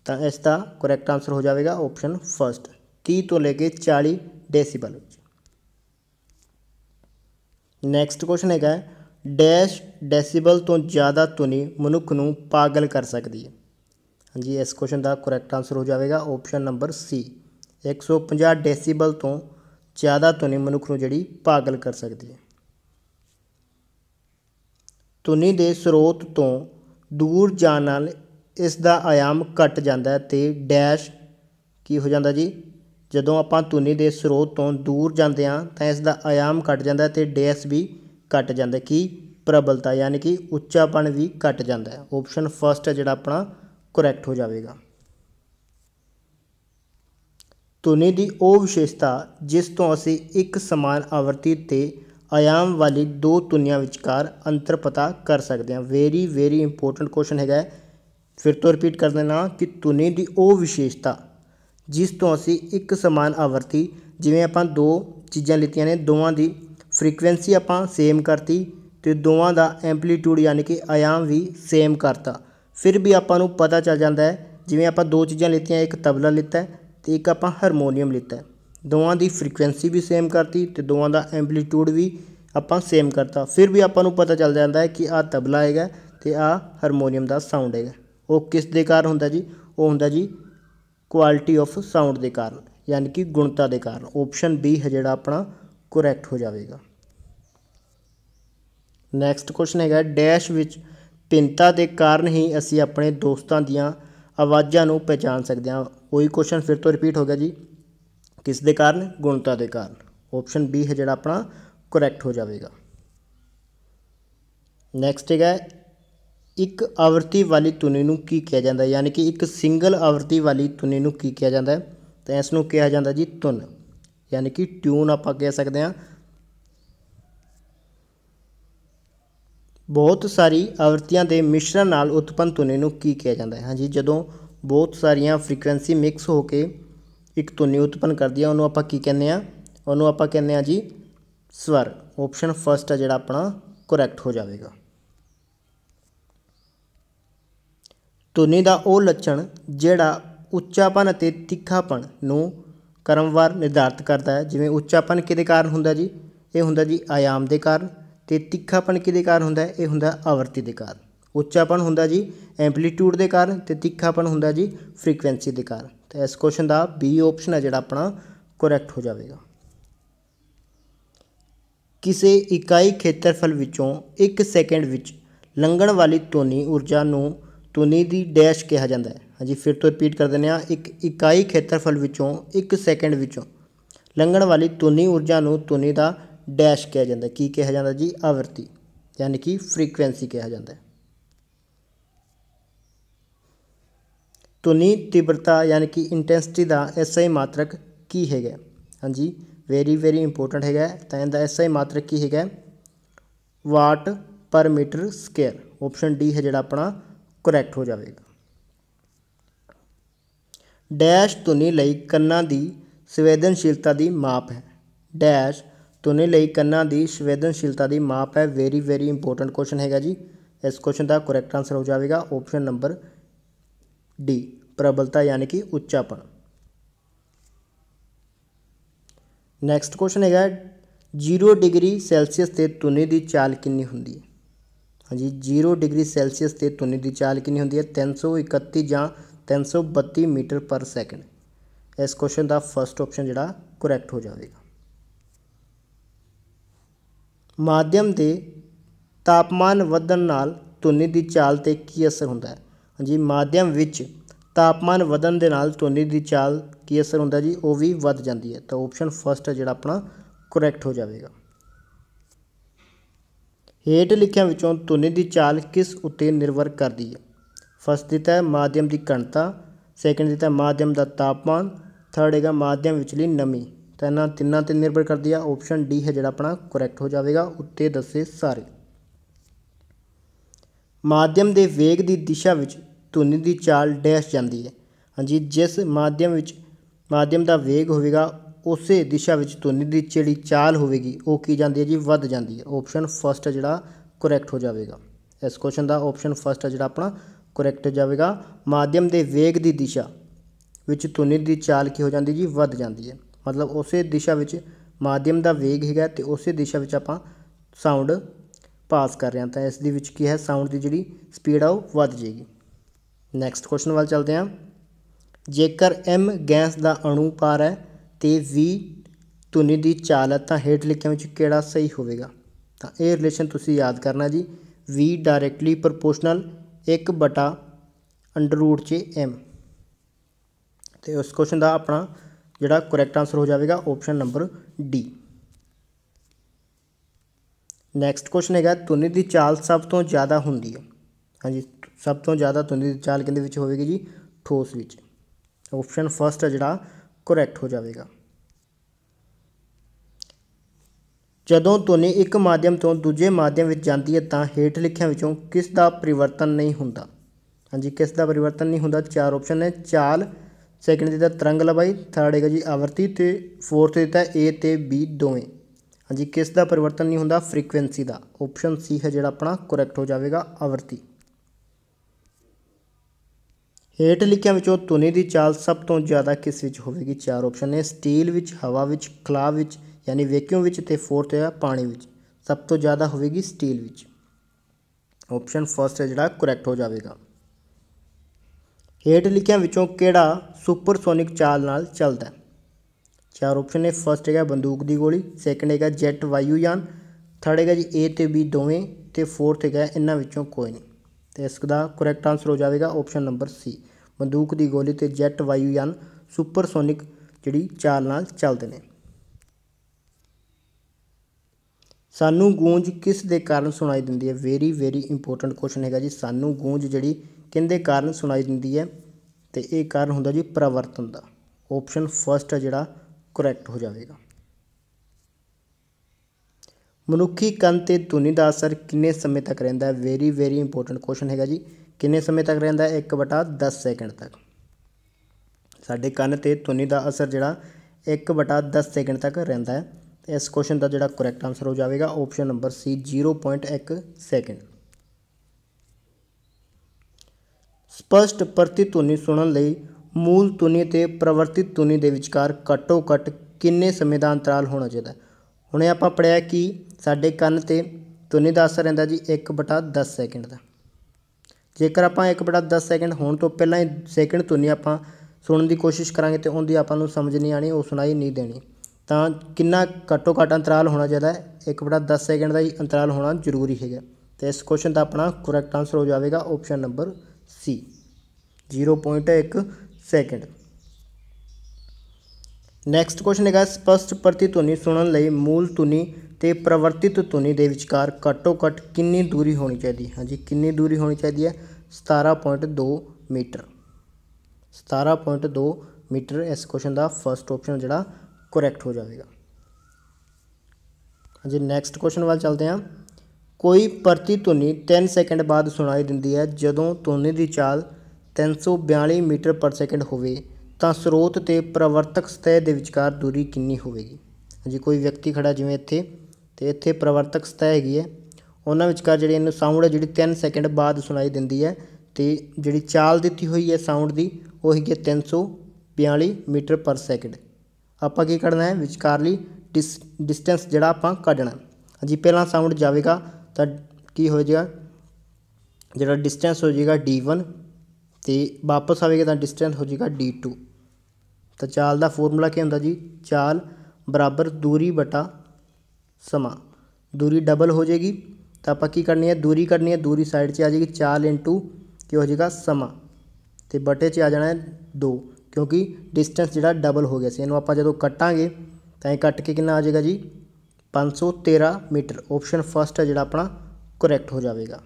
ਤਾਂ ਇਸ ਦਾ ਕਰੈਕਟ ਆਨਸਰ ਹੋ ਜਾਵੇਗਾ ਆਪਸ਼ਨ ਫਰਸਟ 30 ਤੋਂ ਲੈ ਕੇ 40 ਡੈਸੀਬਲ ਵਿੱਚ ਨੈਕਸਟ ਕੁਐਸਚਨ ਹੈਗਾ ਡੈਸ਼ ਡੈਸੀਬਲ ਤੋਂ ਜ਼ਿਆਦਾ ਧੁਨੀ ਮਨੁੱਖ ਨੂੰ ਪਾਗਲ ਕਰ ਸਕਦੀ ਹੈ ਹਾਂਜੀ ਇਸ ਕੁਐਸਚਨ ਦਾ ਕਰੈਕਟ ਆਨਸਰ ਹੋ ਜਾਵੇਗਾ ਆਪਸ਼ਨ ਨੰਬਰ ਸੀ 150 ਡੈਸੀਬਲ ਤੋਂ ਜ਼ਿਆਦਾ ਧੁਨੀ ਮਨੁੱਖ ਨੂੰ ਜਿਹੜੀ ਪਾਗਲ ਕਰ ਸਕਦੀ ਹੈ ਧੁਨੀ ਦੇ ਸਰੋਤ ਤੋਂ ਦੂਰ ਜਾਣ ਨਾਲ ਇਸ ਦਾ ਆਯਾਮ ਘਟ ਜਾਂਦਾ ਤੇ ਡੈਸ਼ ਕੀ ਹੋ ਜਾਂਦਾ ਜੀ ਜਦੋਂ ਆਪਾਂ ਧੁਨੀ ਦੇ ਸਰੋਤ ਤੋਂ ਦੂਰ ਜਾਂਦੇ ਹਾਂ ਤਾਂ ਇਸ ਦਾ ਆਯਾਮ ਘਟ ਜਾਂਦਾ ਤੇ ਡੈਸ਼ ਵੀ ਘਟ ਜਾਂਦਾ ਕੀ ਪ੍ਰਬਲਤਾ ਯਾਨੀ ਕਿ ਉੱਚਾਪਣ ਵੀ ਘਟ ਜਾਂਦਾ ਹੈ ਆਪਸ਼ਨ ਫਸਟ ਹੈ ਜਿਹੜਾ ਆਪਣਾ ਕਰੈਕਟ ਹੋ ਜਾਵੇਗਾ ਧੁਨੀ ਦੀ ਉਹ ਵਿਸ਼ੇਸ਼ਤਾ ਜਿਸ ਤੋਂ ਅਸੀਂ ਇੱਕ ਸਮਾਨ ਆਵਰਤੀ ਤੇ ਆਯਾਮ ਵਾਲੀ ਦੋ ਧੁਨੀਆਂ ਵਿਚਕਾਰ ਅੰਤਰ ਪਤਾ ਕਰ ਸਕਦੇ ਹਾਂ ਵੈਰੀ ਵੈਰੀ ਇੰਪੋਰਟੈਂਟ ਕੁਐਸਚਨ ਹੈਗਾ ਫਿਰ ਤੋਂ ਰਿਪੀਟ ਕਰ ਦੇਣਾ ਕਿ ਧੁਨੀ ਦੀ ਉਹ ਵਿਸ਼ੇਸ਼ਤਾ ਜਿਸ ਤੋਂ ਅਸੀਂ ਇੱਕ ਸਮਾਨ ਆਵਰਤੀ ਜਿਵੇਂ ਆਪਾਂ ਦੋ ਚੀਜ਼ਾਂ ਲਿੱਤੀਆਂ ਨੇ ਦੋਵਾਂ ਦੀ ਫ੍ਰੀਕੁਐਂਸੀ ਆਪਾਂ ਸੇਮ ਕਰਤੀ ਤੇ ਦੋਵਾਂ ਦਾ ਐਂਪਲੀਟਿਊਡ ਯਾਨੀ ਕਿ ਆਯਾਮ ਵੀ ਸੇਮ ਕਰਤਾ ਫਿਰ ਵੀ ਆਪਾਂ ਨੂੰ ਪਤਾ ਚੱਲ ਜਾਂਦਾ ਹੈ ਜਿਵੇਂ ਆਪਾਂ ਦੋ ਚੀਜ਼ਾਂ ਲਿੱਤੀਆਂ ਇੱਕ ਤਬਲਾ ਲਿੱਤਾ ਤੇ ਇੱਕ ਆਪਾਂ ਹਾਰਮੋਨੀਅਮ ਲਿੱਤਾ ਦੋਵਾਂ ਦੀ ਫ੍ਰੀਕੁਐਂਸੀ ਵੀ ਸੇਮ ਕਰਤੀ ਤੇ ਦੋਵਾਂ ਦਾ ਐਂਪਲੀਟਿਊਡ ਵੀ ਆਪਾਂ ਸੇਮ ਕਰਤਾ ਫਿਰ ਵੀ ਆਪਾਂ ਨੂੰ ਪਤਾ ਚੱਲ ਜਾਂਦਾ ਹੈ ਕਿ ਆਹ ਤਬਲਾ ਹੈਗਾ ਤੇ ਆਹ ਹਾਰਮੋਨੀਅਮ ਦਾ ਸਾਊਂਡ ਹੈਗਾ ਉਹ ਕਿਸ ਦੇ ਕਾਰਨ ਹੁੰਦਾ ਜੀ ਉਹ ਹੁੰਦਾ ਜੀ ਕੁਆਲਿਟੀ ਆਫ ਸਾਊਂਡ ਦੇ ਕਾਰਨ ਯਾਨੀ ਕਿ ਗੁਣਤਾ ਦੇ ਕਾਰਨ ਆਪਸ਼ਨ ਬੀ ਹੈ ਜਿਹੜਾ ਆਪਣਾ ਕਰੈਕਟ ਹੋ ਜਾਵੇਗਾ ਨੈਕਸਟ ਕੁਐਸਚਨ ਹੈਗਾ ਡੈਸ਼ ਵਿੱਚ ਪਿੰਤਾ ਦੇ ਕਾਰਨ ਹੀ ਅਸੀਂ ਆਪਣੇ ਦੋਸਤਾਂ ਦੀਆਂ ਆਵਾਜ਼ਾਂ ਨੂੰ ਪਛਾਣ ਸਕਦੇ ਹਾਂ ਉਹੀ ਕੁਐਸਚਨ ਫਿਰ ਤੋਂ ਰਿਪੀਟ ਹੋ ਗਿਆ ਜੀ ਕਿਸ ਦੇ ਕਾਰਨ ਗੁਣਤਾ ਦੇ ਕਾਰਨ ਆਪਸ਼ਨ ਬੀ ਹੈ ਜਿਹੜਾ ਆਪਣਾ ਕਰੈਕਟ ਹੋ ਜਾਵੇਗਾ ਨੈਕਸਟ ਹੈਗਾ ਇੱਕ ਆਵਰਤੀ ਵਾਲੀ ਧੁਨੀ ਨੂੰ ਕੀ ਕਿਹਾ ਜਾਂਦਾ ਹੈ ਯਾਨੀ ਕਿ ਇੱਕ ਸਿੰਗਲ ਆਵਰਤੀ ਵਾਲੀ ਧੁਨੀ ਨੂੰ ਕੀ ਕਿਹਾ ਜਾਂਦਾ ਹੈ ਤਾਂ ਇਸ ਨੂੰ ਕਿਹਾ ਜਾਂਦਾ ਜੀ ਧੁਨ ਯਾਨੀ ਕਿ ਟਿਊਨ ਆਪਾਂ ਕਹਿ ਸਕਦੇ ਹਾਂ ਬਹੁਤ ਸਾਰੀ ਆਵਰਤੀਆਂ ਦੇ ਮਿਸ਼ਰਣ ਨਾਲ ਉਤਪੰਨ ਧੁਨੀ ਨੂੰ ਕੀ ਕਿਹਾ ਜਾਂਦਾ ਹੈ ਹਾਂਜੀ ਜਦੋਂ ਬਹੁਤ ਸਾਰੀਆਂ ਫ੍ਰੀਕਵੈਂਸੀ ਮਿਕਸ ਹੋ ਕੇ ਇੱਕ ਧੁਨੀ ਉਤਪੰਨ ਕਰਦੀ ਹੈ ਉਹਨੂੰ ਆਪਾਂ ਕੀ ਕਹਿੰਦੇ ਆ ਉਹਨੂੰ ਆਪਾਂ ਕਹਿੰਦੇ ਆ ਜੀ ਸਵਰ ਆਪਸ਼ਨ ਫਸਟ ਆ ਜਿਹੜਾ ਆਪਣਾ ਕਰੈਕਟ ਹੋ ਜਾਵੇਗਾ ਧੁਨੀ ਦਾ ਉਹ ਲੱਛਣ ਜਿਹੜਾ ਉੱਚਾਪਨ ਅਤੇ ਤਿੱਖਾਪਨ ਨੂੰ ਕਰਮਵਾਰ ਨਿਰਧਾਰਤ ਕਰਦਾ ਹੈ ਜਿਵੇਂ ਉੱਚਾਪਨ ਕਿਹਦੇ ਕਾਰਨ ਹੁੰਦਾ ਜੀ ਇਹ ਹੁੰਦਾ ਜੀ ਆਯਾਮ ਦੇ ਕਾਰਨ ਤੇ ਤਿੱਖਾਪਣ ਕਿਹਦੇ ਕਾਰਨ ਹੁੰਦਾ ਹੈ ਇਹ ਹੁੰਦਾ ਆਵਰਤੀ ਦੇ ਕਾਰਨ ਉੱਚਾਪਣ ਹੁੰਦਾ ਜੀ ਐਂਪਲੀਟਿਊਡ ਦੇ ਕਾਰਨ ਤੇ ਤਿੱਖਾਪਣ ਹੁੰਦਾ ਜੀ ਫ੍ਰੀਕੁਐਂਸੀ ਦੇ ਕਾਰਨ ਤਾਂ ਇਸ ਕੁਐਸਚਨ ਦਾ ਬੀ ਆਪਸ਼ਨ ਹੈ ਜਿਹੜਾ ਆਪਣਾ ਕਰੈਕਟ ਹੋ ਜਾਵੇਗਾ ਕਿਸੇ ਇਕਾਈ ਖੇਤਰਫਲ ਵਿੱਚੋਂ 1 ਸੈਕਿੰਡ ਵਿੱਚ ਲੰਘਣ ਵਾਲੀ ਧੁਨੀ ਊਰਜਾ ਨੂੰ ਧੁਨੀ ਦੀ ਡੈਸ਼ ਕਿਹਾ ਜਾਂਦਾ ਹੈ ਹਾਂਜੀ ਫਿਰ ਤੋਂ ਰਿਪੀਟ ਕਰ ਦਿੰਦੇ ਆ ਇੱਕ ਇਕਾਈ ਖੇਤਰਫਲ ਵਿੱਚੋਂ 1 ਸੈਕਿੰਡ ਵਿੱਚੋਂ ਲੰਘਣ ਵਾਲੀ ਧੁਨੀ ਊਰਜਾ ਨੂੰ ਧੁਨੀ ਦਾ ਡੈਸ਼ ਕਿਹਾ ਜਾਂਦਾ ਕੀ ਕਿਹਾ ਜਾਂਦਾ ਜੀ ਆਵਰਤੀ ਯਾਨੀ ਕਿ ਫ੍ਰੀਕੁਐਂਸੀ ਕਿਹਾ ਜਾਂਦਾ ਤੁਨੀ ਤੀਬਰਤਾ ਯਾਨੀ ਕਿ ਇੰਟੈਂਸਿਟੀ ਦਾ ਐਸਆਈ ਮਾਤਰਕ ਕੀ ਹੈਗਾ ਹਾਂਜੀ ਵੈਰੀ ਵੈਰੀ ਇੰਪੋਰਟੈਂਟ ਹੈਗਾ ਤਾਂ ਇਹਦਾ ਐਸਆਈ ਮਾਤਰਕ ਕੀ ਹੈਗਾ ਵਾਟ ਪਰ ਮੀਟਰ ਸਕੁਅਰ ਆਪਸ਼ਨ ਡੀ ਹੈ ਜਿਹੜਾ ਆਪਣਾ ਕਰੈਕਟ ਹੋ ਜਾਵੇਗਾ ਡੈਸ਼ ਤੁਨੀ ਲਈ ਕੰਨਾਂ ਦੀ ਸੰਵੇਦਨਸ਼ੀਲਤਾ ਦੀ ਮਾਪ ਹੈ ਡੈਸ਼ ਤੁਨੇ ਲਈ ਕੰਨਾਂ ਦੀ ਸੰਵੇਦਨਸ਼ੀਲਤਾ ਦੀ ਮਾਪ ਹੈ ਵੈਰੀ ਵੈਰੀ ਇੰਪੋਰਟੈਂਟ ਕੁਐਸਚਨ ਹੈਗਾ ਜੀ ਇਸ ਕੁਐਸਚਨ ਦਾ ਕਰੈਕਟ ਆਨਸਰ ਹੋ ਜਾਵੇਗਾ ਆਪਸ਼ਨ ਨੰਬਰ ਡੀ ਪ੍ਰਬਲਤਾ ਯਾਨੀ ਕਿ ਉੱਚਾਪਨ ਨੈਕਸਟ ਕੁਐਸਚਨ ਹੈਗਾ 0 ਡਿਗਰੀ ਸੈਲਸੀਅਸ ਤੇ ਤੁਨੇ ਦੀ ਚਾਲ ਕਿੰਨੀ ਹੁੰਦੀ ਹੈ ਹਾਂਜੀ 0 ਡਿਗਰੀ ਸੈਲਸੀਅਸ ਤੇ ਤੁਨੇ ਦੀ ਚਾਲ ਕਿੰਨੀ ਹੁੰਦੀ ਹੈ 331 ਜਾਂ 332 ਮੀਟਰ ਪਰ ਸੈਕਿੰਡ ਇਸ ਕੁਐਸਚਨ ਦਾ ਫਰਸਟ ਆਪਸ਼ਨ ਜਿਹੜਾ ਕਰੈਕਟ ਹੋ ਜਾਵੇਗਾ ਮਾਧਿਅਮ ਦੇ ਤਾਪਮਾਨ ਵਧਣ ਨਾਲ ਧੁਨੀ ਦੀ ਚਾਲ 'ਤੇ ਕੀ ਅਸਰ ਹੁੰਦਾ ਹੈ ਹਾਂਜੀ ਮਾਧਿਅਮ ਵਿੱਚ ਤਾਪਮਾਨ ਵਧਣ ਦੇ ਨਾਲ ਧੁਨੀ ਦੀ ਚਾਲ ਕੀ ਅਸਰ ਹੁੰਦਾ ਜੀ ਉਹ ਵੀ ਵੱਧ ਜਾਂਦੀ ਹੈ ਤਾਂ ਆਪਸ਼ਨ ਫਸਟ ਹੈ ਜਿਹੜਾ ਆਪਣਾ ਕਰੈਕਟ ਹੋ ਜਾਵੇਗਾ ਹੇਠ ਲਿਖਿਆਂ ਵਿੱਚੋਂ ਧੁਨੀ ਦੀ ਚਾਲ ਕਿਸ ਉੱਤੇ ਨਿਰਭਰ ਕਰਦੀ ਹੈ ਫਸਟ ਦਿੱਤਾ ਹੈ ਮਾਧਿਅਮ ਦੀ ਘਣਤਾ ਸੈਕੰਡ ਦਿੱਤਾ ਮਾਧਿਅਮ ਦਾ ਤਾਪਮਾਨ ਥਰਡ ਹੈਗਾ ਮਾਧਿਅਮ ਵਿਚਲੀ ਨਮੀ ਤਾਂ ਇਹਨਾਂ ਤਿੰਨਾਂ ਤੇ ਨਿਰਭਰ ਕਰਦੀ ਆ ਆਪਸ਼ਨ ਡੀ ਹੈ ਜਿਹੜਾ ਆਪਣਾ ਕਰੈਕਟ ਹੋ ਜਾਵੇਗਾ ਉੱਤੇ ਦੱਸੇ ਸਾਰੇ ਮਾਧਿਅਮ ਦੇ ਵੇਗ ਦੀ ਦਿਸ਼ਾ ਵਿੱਚ ਧੁਨੀ ਦੀ ਚਾਲ ਡੈਸ਼ ਜਾਂਦੀ ਹੈ ਹਾਂਜੀ ਜਿਸ ਮਾਧਿਅਮ ਵਿੱਚ ਮਾਧਿਅਮ ਦਾ ਵੇਗ ਹੋਵੇਗਾ ਉਸੇ ਦਿਸ਼ਾ ਵਿੱਚ ਧੁਨੀ ਦੀ ਜਿਹੜੀ ਚਾਲ ਹੋਵੇਗੀ ਉਹ ਕੀ ਜਾਂਦੀ ਹੈ ਜੀ ਵੱਧ ਜਾਂਦੀ ਹੈ ਆਪਸ਼ਨ ਫਸਟ ਜਿਹੜਾ ਕਰੈਕਟ ਹੋ ਜਾਵੇਗਾ ਇਸ ਕੁਐਸਚਨ ਦਾ ਆਪਸ਼ਨ ਫਸਟ ਜਿਹੜਾ ਆਪਣਾ ਕਰੈਕਟ ਜਾਵੇਗਾ ਮਾਧਿਅਮ ਦੇ ਵੇਗ ਦੀ ਦਿਸ਼ਾ ਵਿੱਚ ਧੁਨੀ ਦੀ ਚਾਲ ਕੀ ਹੋ ਜਾਂਦੀ ਜੀ ਵੱਧ ਜਾਂਦੀ ਹੈ ਮਤਲਬ ਉਸੇ ਦਿਸ਼ਾ ਵਿੱਚ ਮਾਧਿਅਮ ਦਾ ਵੇਗ ਹੈਗਾ ਤੇ ਉਸੇ ਦਿਸ਼ਾ ਵਿੱਚ ਆਪਾਂ ਸਾਊਂਡ ਪਾਸ ਕਰ ਰਹੇ ਹਾਂ ਤਾਂ ਇਸ ਦੇ ਵਿੱਚ ਕੀ ਹੈ ਸਾਊਂਡ ਦੀ ਜਿਹੜੀ ਸਪੀਡ ਆ ਉਹ ਵੱਧ ਜਾਏਗੀ ਨੈਕਸਟ ਕੁਐਸਚਨ ਵੱਲ ਚੱਲਦੇ ਹਾਂ ਜੇਕਰ m ਗੈਸ ਦਾ ਅਣੂ ਪਾਰ ਹੈ ਤੇ v ਧੁਨੀ ਦੀ ਚਾਲ ਹੈ ਤਾਂ ਹੇਠ ਲਿਖਿਆਂ ਵਿੱਚ ਕਿਹੜਾ ਸਹੀ ਹੋਵੇਗਾ ਤਾਂ ਇਹ ਰਿਲੇਸ਼ਨ ਤੁਸੀਂ ਯਾਦ ਕਰਨਾ ਜੀ v ਡਾਇਰੈਕਟਲੀ ਪ੍ਰੋਪੋਰਸ਼ਨਲ 1 ਬਟਾ ਅੰਡਰ ਰੂਟ 'ਚ m ਤੇ ਉਸ ਕੁਐਸਚਨ ਦਾ ਆਪਣਾ ਜਿਹੜਾ ਕਰੈਕਟ ਆਨਸਰ ਹੋ ਜਾਵੇਗਾ option number D next question ਹੈਗਾ ਤੁਨੀ ਦੀ ਚਾਲ ਸਭ ਤੋਂ ਜ਼ਿਆਦਾ ਹੁੰਦੀ ਹੈ ਹਾਂਜੀ ਸਭ ਤੋਂ ਜ਼ਿਆਦਾ ਤੁਨੀ ਦੀ ਚਾਲ ਕਿੰਦੇ ਵਿੱਚ ਹੋਵੇਗੀ ਜੀ ਠੋਸ ਵਿੱਚ ਆਪਸ਼ਨ ਫਰਸਟ ਹੈ ਜਿਹੜਾ ਕਰੈਕਟ ਹੋ ਜਾਵੇਗਾ ਜਦੋਂ ਤੁਨੀ ਇੱਕ ਮਾਧਿਅਮ ਤੋਂ ਦੂਜੇ ਮਾਧਿਅਮ ਵਿੱਚ ਜਾਂਦੀ ਹੈ ਤਾਂ ਹੇਠ ਲਿਖਿਆਂ ਵਿੱਚੋਂ ਕਿਸ ਦਾ ਪਰਿਵਰਤਨ ਨਹੀਂ ਹੁੰਦਾ ਹਾਂਜੀ ਕਿਸ ਦਾ ਪਰਿਵਰਤਨ ਨਹੀਂ ਹੁੰਦਾ ਚਾਰ ਆਪਸ਼ਨ ਹੈ ਚਾਲ ਸੈਕਿੰਡ ਦਿੱਤਾ ਤਰੰਗ ਲੰਬਾਈ ਥਰਡ ਹੈਗਾ ਜੀ ਆਵਰਤੀ ਤੇ ਫੋਰਥ ਦਿੱਤਾ A ਤੇ B ਦੋਵੇਂ ਹਾਂਜੀ ਕਿਸ ਦਾ ਪਰਿਵਰਤਨ ਨਹੀਂ ਹੁੰਦਾ ਫ੍ਰੀਕੁਐਂਸੀ ਦਾ ਆਪਸ਼ਨ ਸੀ ਹੈ ਜਿਹੜਾ ਆਪਣਾ ਕਰੈਕਟ ਹੋ ਜਾਵੇਗਾ ਆਵਰਤੀ ਹੇਠ ਲਿਖਿਆਂ ਵਿੱਚੋਂ ਧੁਨੀ ਦੀ ਚਾਲ ਸਭ ਤੋਂ ਜ਼ਿਆਦਾ ਕਿਸ ਵਿੱਚ ਹੋਵੇਗੀ ਚਾਰ ਆਪਸ਼ਨ ਨੇ ਸਟੀਲ ਵਿੱਚ ਹਵਾ ਵਿੱਚ ਖਲਾਅ ਵਿੱਚ ਯਾਨੀ ਵੈਕਿਊਮ ਵਿੱਚ ਤੇ ਫੋਰਥ ਹੈ ਪਾਣੀ ਵਿੱਚ ਸਭ ਤੋਂ ਜ਼ਿਆਦਾ ਹੋਵੇਗੀ ਸਟੀਲ ਵਿੱਚ ਆਪਸ਼ਨ ਫਸਟ ਹੈ ਜਿਹੜਾ ਕਰੈਕਟ ਹੋ ਜਾਵੇਗਾ ਹੇਠ ਲਿਖਿਆਂ ਵਿੱਚੋਂ ਕਿਹੜਾ ਸੁਪਰਸੋਨਿਕ ਚਾਲ ਨਾਲ ਚੱਲਦਾ ਹੈ ਚਾਰ ਆਪਸ਼ਨ ਨੇ ਫਸਟ ਹੈਗਾ ਬੰਦੂਕ ਦੀ ਗੋਲੀ ਸੈਕੰਡ ਹੈਗਾ ਜੈਟ ਵਾਯੂਯਾਨ ਥਰਡ ਹੈਗਾ ਜੀ ਏ ਤੇ ਬੀ ਦੋਵੇਂ ਤੇ ਫੋਰਥ ਹੈਗਾ ਇਹਨਾਂ ਵਿੱਚੋਂ ਕੋਈ ਨਹੀਂ ਤੇ ਇਸ ਦਾ ਕਰੈਕਟ ਆਨਸਰ ਹੋ ਜਾਵੇਗਾ ਆਪਸ਼ਨ ਨੰਬਰ ਸੀ ਬੰਦੂਕ ਦੀ ਗੋਲੀ ਤੇ ਜੈਟ ਵਾਯੂਯਾਨ ਸੁਪਰਸੋਨਿਕ ਜਿਹੜੀ ਚਾਲ ਨਾਲ ਚੱਲਦੇ ਨੇ ਸਾਨੂੰ ਗੂੰਜ ਕਿਸ ਦੇ ਕਾਰਨ ਸੁਣਾਈ ਦਿੰਦੀ ਹੈ ਵੈਰੀ ਵੈਰੀ ਇੰਪੋਰਟੈਂਟ ਕੁਐਸਚਨ ਹੈਗਾ ਜੀ ਸਾਨੂੰ ਗੂੰਜ ਜਿਹੜੀ ਕਿੰਦੇ ਕਾਰਨ ਸੁਣਾਈ ਦਿੰਦੀ ਹੈ ਤੇ ਇਹ ਕਾਰਨ ਹੁੰਦਾ ਜੀ ਪਰਵਰਤਨ ਦਾ ਆਪਸ਼ਨ ਫਸਟ ਹੈ ਜਿਹੜਾ ਕਰੈਕਟ ਹੋ ਜਾਵੇਗਾ ਮਨੁੱਖੀ ਕੰਨ ਤੇ ਧੁਨੀ ਦਾ ਅਸਰ ਕਿੰਨੇ ਸਮੇਂ ਤੱਕ ਰਹਿੰਦਾ ਹੈ ਵੈਰੀ ਵੈਰੀ ਇੰਪੋਰਟੈਂਟ ਕੁਐਸਚਨ ਹੈਗਾ ਜੀ ਕਿੰਨੇ ਸਮੇਂ ਤੱਕ ਰਹਿੰਦਾ ਹੈ 1/10 ਸੈਕਿੰਡ ਤੱਕ ਸਾਡੇ ਕੰਨ ਤੇ ਧੁਨੀ ਦਾ ਅਸਰ ਜਿਹੜਾ 1/10 ਸੈਕਿੰਡ ਤੱਕ ਰਹਿੰਦਾ ਹੈ ਇਸ ਕੁਐਸਚਨ ਦਾ ਜਿਹੜਾ ਕਰੈਕਟ ਆਨਸਰ ਹੋ ਜਾਵੇਗਾ ਆਪਸ਼ਨ ਨੰਬਰ ਸੀ 0.1 ਸੈਕਿੰਡ ਸਪਸ਼ਟ ਪ੍ਰਤੀ ਧੁਨੀ ਸੁਣਨ ਲਈ ਮੂਲ ਧੁਨੀ ਤੇ ਪ੍ਰਵਰਤਿਤ ਧੁਨੀ ਦੇ ਵਿਚਕਾਰ ਘੱਟੋ ਘੱਟ ਕਿੰਨੇ ਸਮੇਂ ਦਾ ਅੰਤਰਾਲ ਹੋਣਾ ਚਾਹੀਦਾ ਹੁਣੇ ਆਪਾਂ ਪੜਿਆ ਕਿ ਸਾਡੇ ਕੰਨ ਤੇ ਧੁਨੀ ਦਾ ਅਸਰ ਰਹਿੰਦਾ ਜੀ 1/10 ਸੈਕਿੰਡ ਦਾ ਜੇਕਰ ਆਪਾਂ 1/10 ਸੈਕਿੰਡ ਹੋਣ ਤੋਂ ਪਹਿਲਾਂ ਹੀ ਸੈਕਿੰਡ ਧੁਨੀ ਆਪਾਂ ਸੁਣਨ ਦੀ ਕੋਸ਼ਿਸ਼ ਕਰਾਂਗੇ ਤੇ ਉਹਦੀ ਆਪਾਂ ਨੂੰ ਸਮਝ ਨਹੀਂ ਆਣੀ ਉਹ ਸੁਣਾਈ ਨਹੀਂ ਦੇਣੀ ਤਾਂ ਕਿੰਨਾ ਘੱਟੋ ਘੱਟ ਅੰਤਰਾਲ ਹੋਣਾ ਚਾਹੀਦਾ ਹੈ 1/10 ਸੈਕਿੰਡ ਦਾ ਹੀ ਅੰਤਰਾਲ ਹੋਣਾ ਜ਼ਰੂਰੀ ਹੈਗਾ ਤੇ ਇਸ ਕੁਐਸਚਨ ਦਾ ਆਪਣਾ ਕਰੈਕਟ ਆਨਸਰ ਹੋ ਜਾਵੇਗਾ option number C 0.1 second next question ਹੈਗਾ ਸਪਸ਼ਟ ਪ੍ਰਤੀਧੁਨੀ ਸੁਣਨ ਲਈ ਮੂਲ ਧੁਨੀ ਤੇ ਪ੍ਰਵਰਤਿਤ ਧੁਨੀ ਦੇ ਵਿਚਕਾਰ ਘੱਟੋ ਘੱਟ ਕਿੰਨੀ ਦੂਰੀ ਹੋਣੀ ਚਾਹੀਦੀ ਹੈ ਹਾਂਜੀ ਕਿੰਨੀ ਦੂਰੀ ਹੋਣੀ ਚਾਹੀਦੀ ਹੈ 17.2 ਮੀਟਰ 17.2 ਮੀਟਰ ਇਸ ਕੁਐਸਚਨ ਦਾ ਫਰਸਟ ਆਪਸ਼ਨ ਜਿਹੜਾ ਕਰੈਕਟ ਹੋ ਜਾਵੇਗਾ ਹਾਂਜੀ ਨੈਕਸਟ ਕੁਐਸਚਨ ਵੱਲ ਚਲਦੇ ਹਾਂ ਕੋਈ ਪ੍ਰਤੀਧੁਨੀ 3 ਸੈਕਿੰਡ ਬਾਅਦ ਸੁਣਾਈ ਦਿੰਦੀ ਹੈ ਜਦੋਂ ਧੁਨੀ ਦੀ ਚਾਲ 342 ਮੀਟਰ ਪਰ ਸੈਕਿੰਡ ਹੋਵੇ ਤਾਂ ਸਰੋਤ ਤੇ ਪ੍ਰਵਰਤਕ ਸਤਹ ਦੇ ਵਿਚਕਾਰ ਦੂਰੀ ਕਿੰਨੀ ਹੋਵੇਗੀ ਹਾਂਜੀ ਕੋਈ ਵਿਅਕਤੀ ਖੜਾ ਜਿਵੇਂ ਇੱਥੇ ਤੇ ਇੱਥੇ ਪ੍ਰਵਰਤਕ ਸਤਹ ਹੈਗੀ ਹੈ ਉਹਨਾਂ ਵਿਚਕਾਰ ਜਿਹੜੀ ਇਹਨੂੰ ਸਾਊਂਡ ਹੈ ਜਿਹੜੀ 3 ਸੈਕਿੰਡ ਬਾਅਦ ਸੁਣਾਈ ਦਿੰਦੀ ਹੈ ਤੇ ਜਿਹੜੀ ਚਾਲ ਦਿੱਤੀ ਹੋਈ ਹੈ ਸਾਊਂਡ ਦੀ ਉਹ ਹੈਗੀ 342 ਮੀਟਰ ਪਰ ਸੈਕਿੰਡ ਆਪਾਂ ਕੀ ਕਰਨਾ ਹੈ ਵਿਚਕਾਰਲੀ ਡਿਸਟੈਂਸ ਜਿਹੜਾ ਆਪਾਂ ਕੱਢਣਾ ਹਾਂਜੀ ਪਹਿਲਾਂ ਸਾਊਂਡ ਜਾਵੇਗਾ ਤਾਂ ਕੀ ਹੋ ਜਾਏਗਾ ਜਿਹੜਾ ਡਿਸਟੈਂਸ ਹੋ ਜਾਏਗਾ d1 ਤੇ ਵਾਪਸ ਆਵੇਗਾ ਤਾਂ ਡਿਸਟੈਂਸ ਹੋ ਜਾਏਗਾ d2 ਤਾਂ ਚਾਲ ਦਾ ਫਾਰਮੂਲਾ ਕੀ ਹੁੰਦਾ ਜੀ ਚਾਲ ਬਰਾਬਰ ਦੂਰੀ ਬਟਾ ਸਮਾਂ ਦੂਰੀ ਡਬਲ ਹੋ ਜਾਏਗੀ ਤਾਂ ਆਪਾਂ ਕੀ ਕਰਨੀ ਹੈ ਦੂਰੀ ਕਰਨੀ ਹੈ ਦੂਰੀ ਸਾਈਡ 'ਚ ਆ ਜਾਏਗੀ ਚਾਲ ਇੰਟੂ ਕੀ ਹੋ ਜਾਏਗਾ ਸਮਾਂ ਤੇ ਬਟੇ 'ਚ ਆ ਜਾਣਾ ਹੈ 2 ਕਿਉਂਕਿ ਡਿਸਟੈਂਸ ਜਿਹੜਾ ਡਬਲ ਹੋ ਗਿਆ ਸੀ ਇਹਨੂੰ ਆਪਾਂ ਜਦੋਂ ਕੱਟਾਂਗੇ ਤਾਂ ਇਹ ਕੱਟ ਕੇ ਕਿੰਨਾ ਆ ਜਾਏਗਾ ਜੀ 513 ਮੀਟਰ ਆਪਸ਼ਨ ਫਸਟ ਹੈ ਜਿਹੜਾ ਆਪਣਾ ਕਰੈਕਟ ਹੋ ਜਾਵੇਗਾ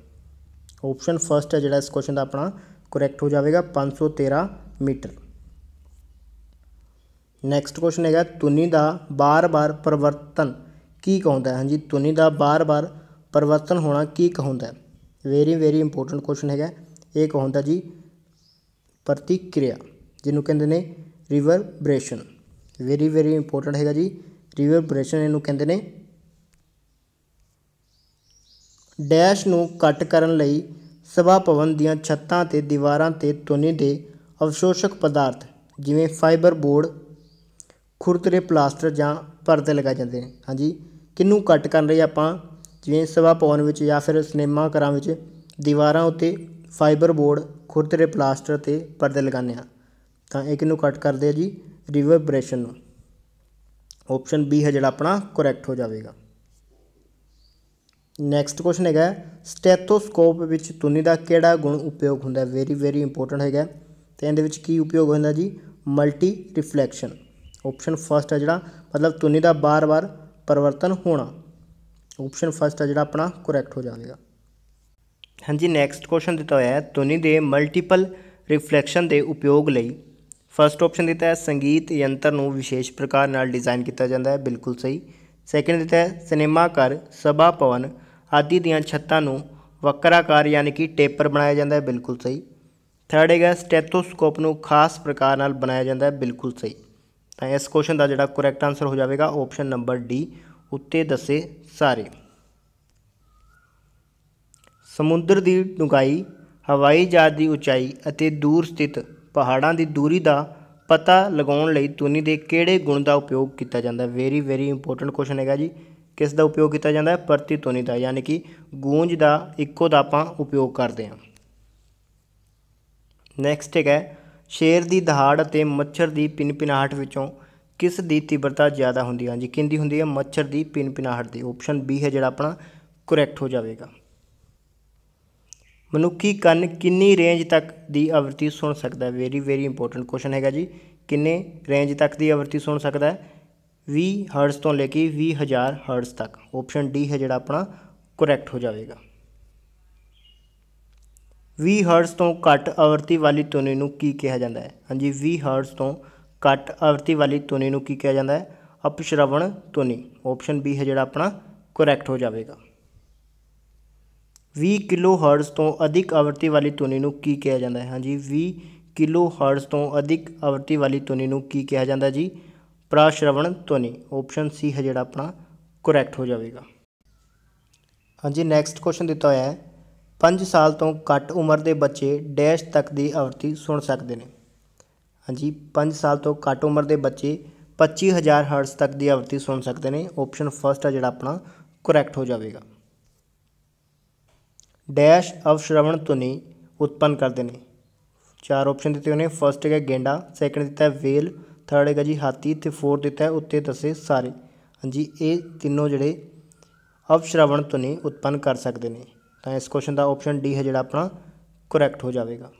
ਆਪਸ਼ਨ ਫਸਟ ਹੈ ਜਿਹੜਾ ਇਸ ਕੁਐਸਚਨ ਦਾ ਆਪਣਾ ਕਰੈਕਟ ਹੋ ਜਾਵੇਗਾ 513 ਮੀਟਰ ਨੈਕਸਟ ਕੁਐਸਚਨ ਹੈਗਾ ਤੁਨੀ ਦਾ ਬਾਰ-ਬਾਰ ਪਰਵਰਤਨ ਕੀ ਕਹੁੰਦਾ ਹੈ ਹਾਂਜੀ ਤੁਨੀ ਦਾ ਬਾਰ-ਬਾਰ ਪਰਵਰਤਨ ਹੋਣਾ ਕੀ ਕਹੁੰਦਾ ਹੈ ਵੈਰੀ ਵੈਰੀ ਇੰਪੋਰਟੈਂਟ ਕੁਐਸਚਨ ਹੈਗਾ ਇਹ ਕਹੁੰਦਾ ਜੀ ਪ੍ਰਤੀਕਿਰਿਆ ਜਿਹਨੂੰ ਕਹਿੰਦੇ ਨੇ ਰਿਵਰਬ੍ਰੇਸ਼ਨ ਵੈਰੀ ਵੈਰੀ ਇੰਪੋਰਟੈਂਟ ਹੈਗਾ ਜੀ ਰਿਵਿਊ ਇਹਨੂੰ ਕਹਿੰਦੇ ਨੇ ਡੈਸ਼ ਨੂੰ ਕੱਟ ਕਰਨ ਲਈ ਸਭਾ ਭਵਨ ਦੀਆਂ ਛੱਤਾਂ ਤੇ ਦੀਵਾਰਾਂ ਤੇ ਤੁਨੇ ਦੇ ਅਵਸ਼ੋਸ਼ਕ ਪਦਾਰਥ ਜਿਵੇਂ ਫਾਈਬਰ ਬੋਰਡ ਖੁਰਦਰੇ ਪਲਾਸਟਰ ਜਾਂ ਪਰਦੇ ਲਗਾ ਜਾਂਦੇ ਨੇ ਹਾਂਜੀ ਕਿੰਨੂੰ ਕੱਟ ਕਰਨ ਲਈ ਆਪਾਂ ਜਿਵੇਂ ਸਭਾ ਭਵਨ ਵਿੱਚ ਜਾਂ ਫਿਰ ਸਿਨੇਮਾ ਘਰਾਂ ਵਿੱਚ ਦੀਵਾਰਾਂ ਉੱਤੇ ਫਾਈਬਰ ਬੋਰਡ ਖੁਰਦਰੇ ਪਲਾਸਟਰ ਤੇ ਪਰਦੇ ਲਗਾਉਂਦੇ ਆ ਤਾਂ ਇਹ ਕਿੰਨੂੰ ਕੱਟ ਕਰਦੇ ਆ ਜੀ ਰਿਵਰਬਰੇਸ਼ਨ ਨੂੰ ਆਪਸ਼ਨ ਬੀ ਹੈ ਜਿਹੜਾ ਆਪਣਾ ਕਰੈਕਟ ਹੋ ਜਾਵੇਗਾ ਨੈਕਸਟ ਕੁਐਸਚਨ ਹੈਗਾ ਸਟੈਥੋਸਕੋਪ ਵਿੱਚ ਤੁਨੀ ਦਾ ਕਿਹੜਾ ਗੁਣ ਉਪਯੋਗ ਹੁੰਦਾ ਹੈ ਵੈਰੀ ਵੈਰੀ ਇੰਪੋਰਟੈਂਟ ਹੈਗਾ ਤੇ ਇਹਦੇ ਵਿੱਚ ਕੀ ਉਪਯੋਗ ਹੁੰਦਾ ਜੀ ਮਲਟੀ ਰਿਫਲੈਕਸ਼ਨ ਆਪਸ਼ਨ ਫਸਟ ਹੈ ਜਿਹੜਾ ਮਤਲਬ ਤੁਨੀ ਦਾ ਬਾਰ-ਬਾਰ ਪਰਿਵਰਤਨ ਹੋਣਾ ਆਪਸ਼ਨ ਫਸਟ ਹੈ ਜਿਹੜਾ ਆਪਣਾ ਕਰੈਕਟ ਹੋ ਜਾਵੇਗਾ ਹਾਂਜੀ ਨੈਕਸਟ ਕੁਐਸਚਨ ਦਿੱਤਾ ਹੋਇਆ ਹੈ ਤੁਨੀ ਦੇ ਮਲਟੀਪਲ ਰਿਫਲੈਕਸ਼ਨ ਦੇ ਉਪਯੋਗ ਲਈ ਫਰਸਟ ਆਪਸ਼ਨ ਦਿੱਤਾ ਹੈ ਸੰਗੀਤ ਯੰਤਰ ਨੂੰ ਵਿਸ਼ੇਸ਼ ਪ੍ਰਕਾਰ ਨਾਲ ਡਿਜ਼ਾਈਨ ਕੀਤਾ ਜਾਂਦਾ ਹੈ ਬਿਲਕੁਲ ਸਹੀ ਸੈਕੰਡ ਦਿੱਤਾ ਹੈ ਸਿਨੇਮਾ ਘਰ ਸਭਾ ਭਵਨ ਆਦਿ ਦੀਆਂ ਛੱਤਾਂ ਨੂੰ ਵਕਰਾਕਾਰ ਯਾਨੀ ਕਿ ਟੇਪਰ ਬਣਾਇਆ ਜਾਂਦਾ ਹੈ ਬਿਲਕੁਲ ਸਹੀ ਥਰਡ ਹੈਗਾ ਸਟੈਥੋਸਕੋਪ ਨੂੰ ਖਾਸ ਪ੍ਰਕਾਰ ਨਾਲ ਬਣਾਇਆ ਜਾਂਦਾ ਹੈ ਬਿਲਕੁਲ ਸਹੀ ਤਾਂ ਇਸ ਕੁਐਸਚਨ ਦਾ ਜਿਹੜਾ ਕਰੈਕਟ ਆਨਸਰ ਹੋ ਜਾਵੇਗਾ ਆਪਸ਼ਨ ਨੰਬਰ ਡੀ ਉੱਤੇ ਦੱਸੇ ਸਾਰੇ ਸਮੁੰਦਰ ਦੀ ਡੁੰਗਾਈ ਹਵਾਈ ਜਹਾਜ਼ ਦੀ ਉਚਾਈ ਅਤੇ ਦੂਰ ਸਥਿਤ ਪਹਾੜਾਂ ਦੀ ਦੂਰੀ ਦਾ ਪਤਾ ਲਗਾਉਣ ਲਈ ਧੁਨੀ ਦੇ ਕਿਹੜੇ ਗੁਣ ਦਾ ਉਪਯੋਗ ਕੀਤਾ ਜਾਂਦਾ ਵੈਰੀ ਵੈਰੀ ਇੰਪੋਰਟੈਂਟ ਕੁਐਸਚਨ ਹੈਗਾ ਜੀ ਕਿਸ ਦਾ ਉਪਯੋਗ ਕੀਤਾ ਜਾਂਦਾ ਹੈ ਪ੍ਰਤੀ ਧੁਨੀ ਦਾ ਯਾਨੀ ਕਿ ਗੂੰਜ ਦਾ ਇੱਕੋ ਦਾ ਆਪਾਂ ਉਪਯੋਗ ਕਰਦੇ ਹਾਂ ਨੈਕਸਟ ਹੈਗਾ ਸ਼ੇਰ ਦੀ ਦਹਾੜ ਅਤੇ ਮੱਛਰ ਦੀ ਪਿਨਪਿਨਾਹਟ ਵਿੱਚੋਂ ਕਿਸ ਦੀ ਤੀਬਰਤਾ ਜ਼ਿਆਦਾ ਹੁੰਦੀ ਹੈ ਜੀ ਕਿੰਦੀ ਹੁੰਦੀ ਹੈ ਮੱਛਰ ਦੀ ਪਿਨਪਿਨਾਹਟ ਦੀ ਆਪਸ਼ਨ ਬੀ ਹੈ ਜਿਹੜਾ ਆਪਣਾ ਕਰੈਕਟ ਹੋ ਜਾਵੇਗਾ ਮਨੁੱਖੀ ਕੰਨ ਕਿੰਨੀ ਰੇਂਜ ਤੱਕ ਦੀ ਆਵਰਤੀ ਸੁਣ ਸਕਦਾ ਹੈ ਵੈਰੀ ਵੈਰੀ ਇੰਪੋਰਟੈਂਟ ਕੁਐਸਚਨ ਹੈਗਾ ਜੀ ਕਿੰਨੇ ਰੇਂਜ ਤੱਕ ਦੀ ਆਵਰਤੀ ਸੁਣ ਸਕਦਾ ਹੈ 20 ਹਰਟਜ਼ ਤੋਂ ਲੈ ਕੇ 20000 ਹਰਟਜ਼ ਤੱਕ ਆਪਸ਼ਨ ਡੀ ਹੈ ਜਿਹੜਾ ਆਪਣਾ ਕਰੈਕਟ ਹੋ ਜਾਵੇਗਾ 20 ਹਰਟਜ਼ ਤੋਂ ਘੱਟ ਆਵਰਤੀ ਵਾਲੀ ਧੁਨੀ ਨੂੰ ਕੀ ਕਿਹਾ ਜਾਂਦਾ ਹੈ ਹਾਂਜੀ 20 ਹਰਟਜ਼ ਤੋਂ ਘੱਟ ਆਵਰਤੀ ਵਾਲੀ ਧੁਨੀ ਨੂੰ ਕੀ ਕਿਹਾ ਜਾਂਦਾ ਹੈ ਅਪਸ਼ਰਵਣ ਧੁਨੀ ਆਪਸ਼ਨ ਬੀ ਹੈ ਜਿਹੜਾ ਆਪਣਾ ਕਰੈਕਟ ਹੋ ਜਾਵੇਗਾ 20 ਹਰਟਜ਼ ਤੋਂ ਅਧਿਕ ਆਵਰਤੀ ਵਾਲੀ ਧੁਨੀ ਨੂੰ ਕੀ ਕਿਹਾ ਜਾਂਦਾ ਹੈ ਹਾਂਜੀ 20 ਹਰਟਜ਼ ਤੋਂ ਅਧਿਕ ਆਵਰਤੀ ਵਾਲੀ ਧੁਨੀ ਨੂੰ ਕੀ ਕਿਹਾ ਜਾਂਦਾ ਜੀ ਪ੍ਰਾਸ਼ਰਵਣ ਧੁਨੀ ਆਪਸ਼ਨ ਸੀ ਹੈ ਜਿਹੜਾ ਆਪਣਾ ਕਰੈਕਟ ਹੋ ਜਾਵੇਗਾ ਹਾਂਜੀ ਨੈਕਸਟ ਕੁਐਸਚਨ ਦਿੱਤਾ ਹੋਇਆ ਹੈ 5 ਸਾਲ ਤੋਂ ਘੱਟ ਉਮਰ ਦੇ ਬੱਚੇ ਡੈਸ਼ ਤੱਕ ਦੀ ਆਵਰਤੀ ਸੁਣ ਸਕਦੇ ਨੇ ਹਾਂਜੀ 5 ਸਾਲ ਤੋਂ ਘੱਟ ਉਮਰ ਦੇ ਬੱਚੇ 25000 ਹਰਟਜ਼ ਤੱਕ ਦੀ ਆਵਰਤੀ ਸੁਣ ਸਕਦੇ ਨੇ ਆਪਸ਼ਨ ਫਸਟ ਹੈ ਜਿਹੜਾ ਆਪਣਾ ਕਰੈਕਟ ਹੋ ਜਾਵੇਗਾ ਡੈਸ਼ अवश्रवण ध्वनि उत्पन्न ਕਰਦੇ ਨੇ ਚਾਰ ਆਪਸ਼ਨ ਦਿੱਤੇ ਹੋਏ ਨੇ ਫਰਸਟ ਹੈਗਾ ਗੇਂਡਾ ਸੈਕੰਡ ਦਿੱਤਾ ਵੇਲ ਥਰਡ ਹੈਗਾ ਜੀ ਹਾਥੀ ਤੇ ਫੋਰਥ ਦਿੱਤਾ ਉੱਤੇ ਦੱਸੇ ਸਾਰੇ ਹਾਂਜੀ ਇਹ ਤਿੰਨੋਂ ਜਿਹੜੇ ਅਪਸ਼ਰਵਣ ਧੁਨੀ ਉਤਪੰਨ ਕਰ ਸਕਦੇ ਨੇ ਤਾਂ ਇਸ ਕੁਐਸਚਨ ਦਾ ਆਪਸ਼ਨ ਡੀ ਹੈ ਜਿਹੜਾ ਆਪਣਾ ਕਰੈਕਟ ਹੋ ਜਾਵੇਗਾ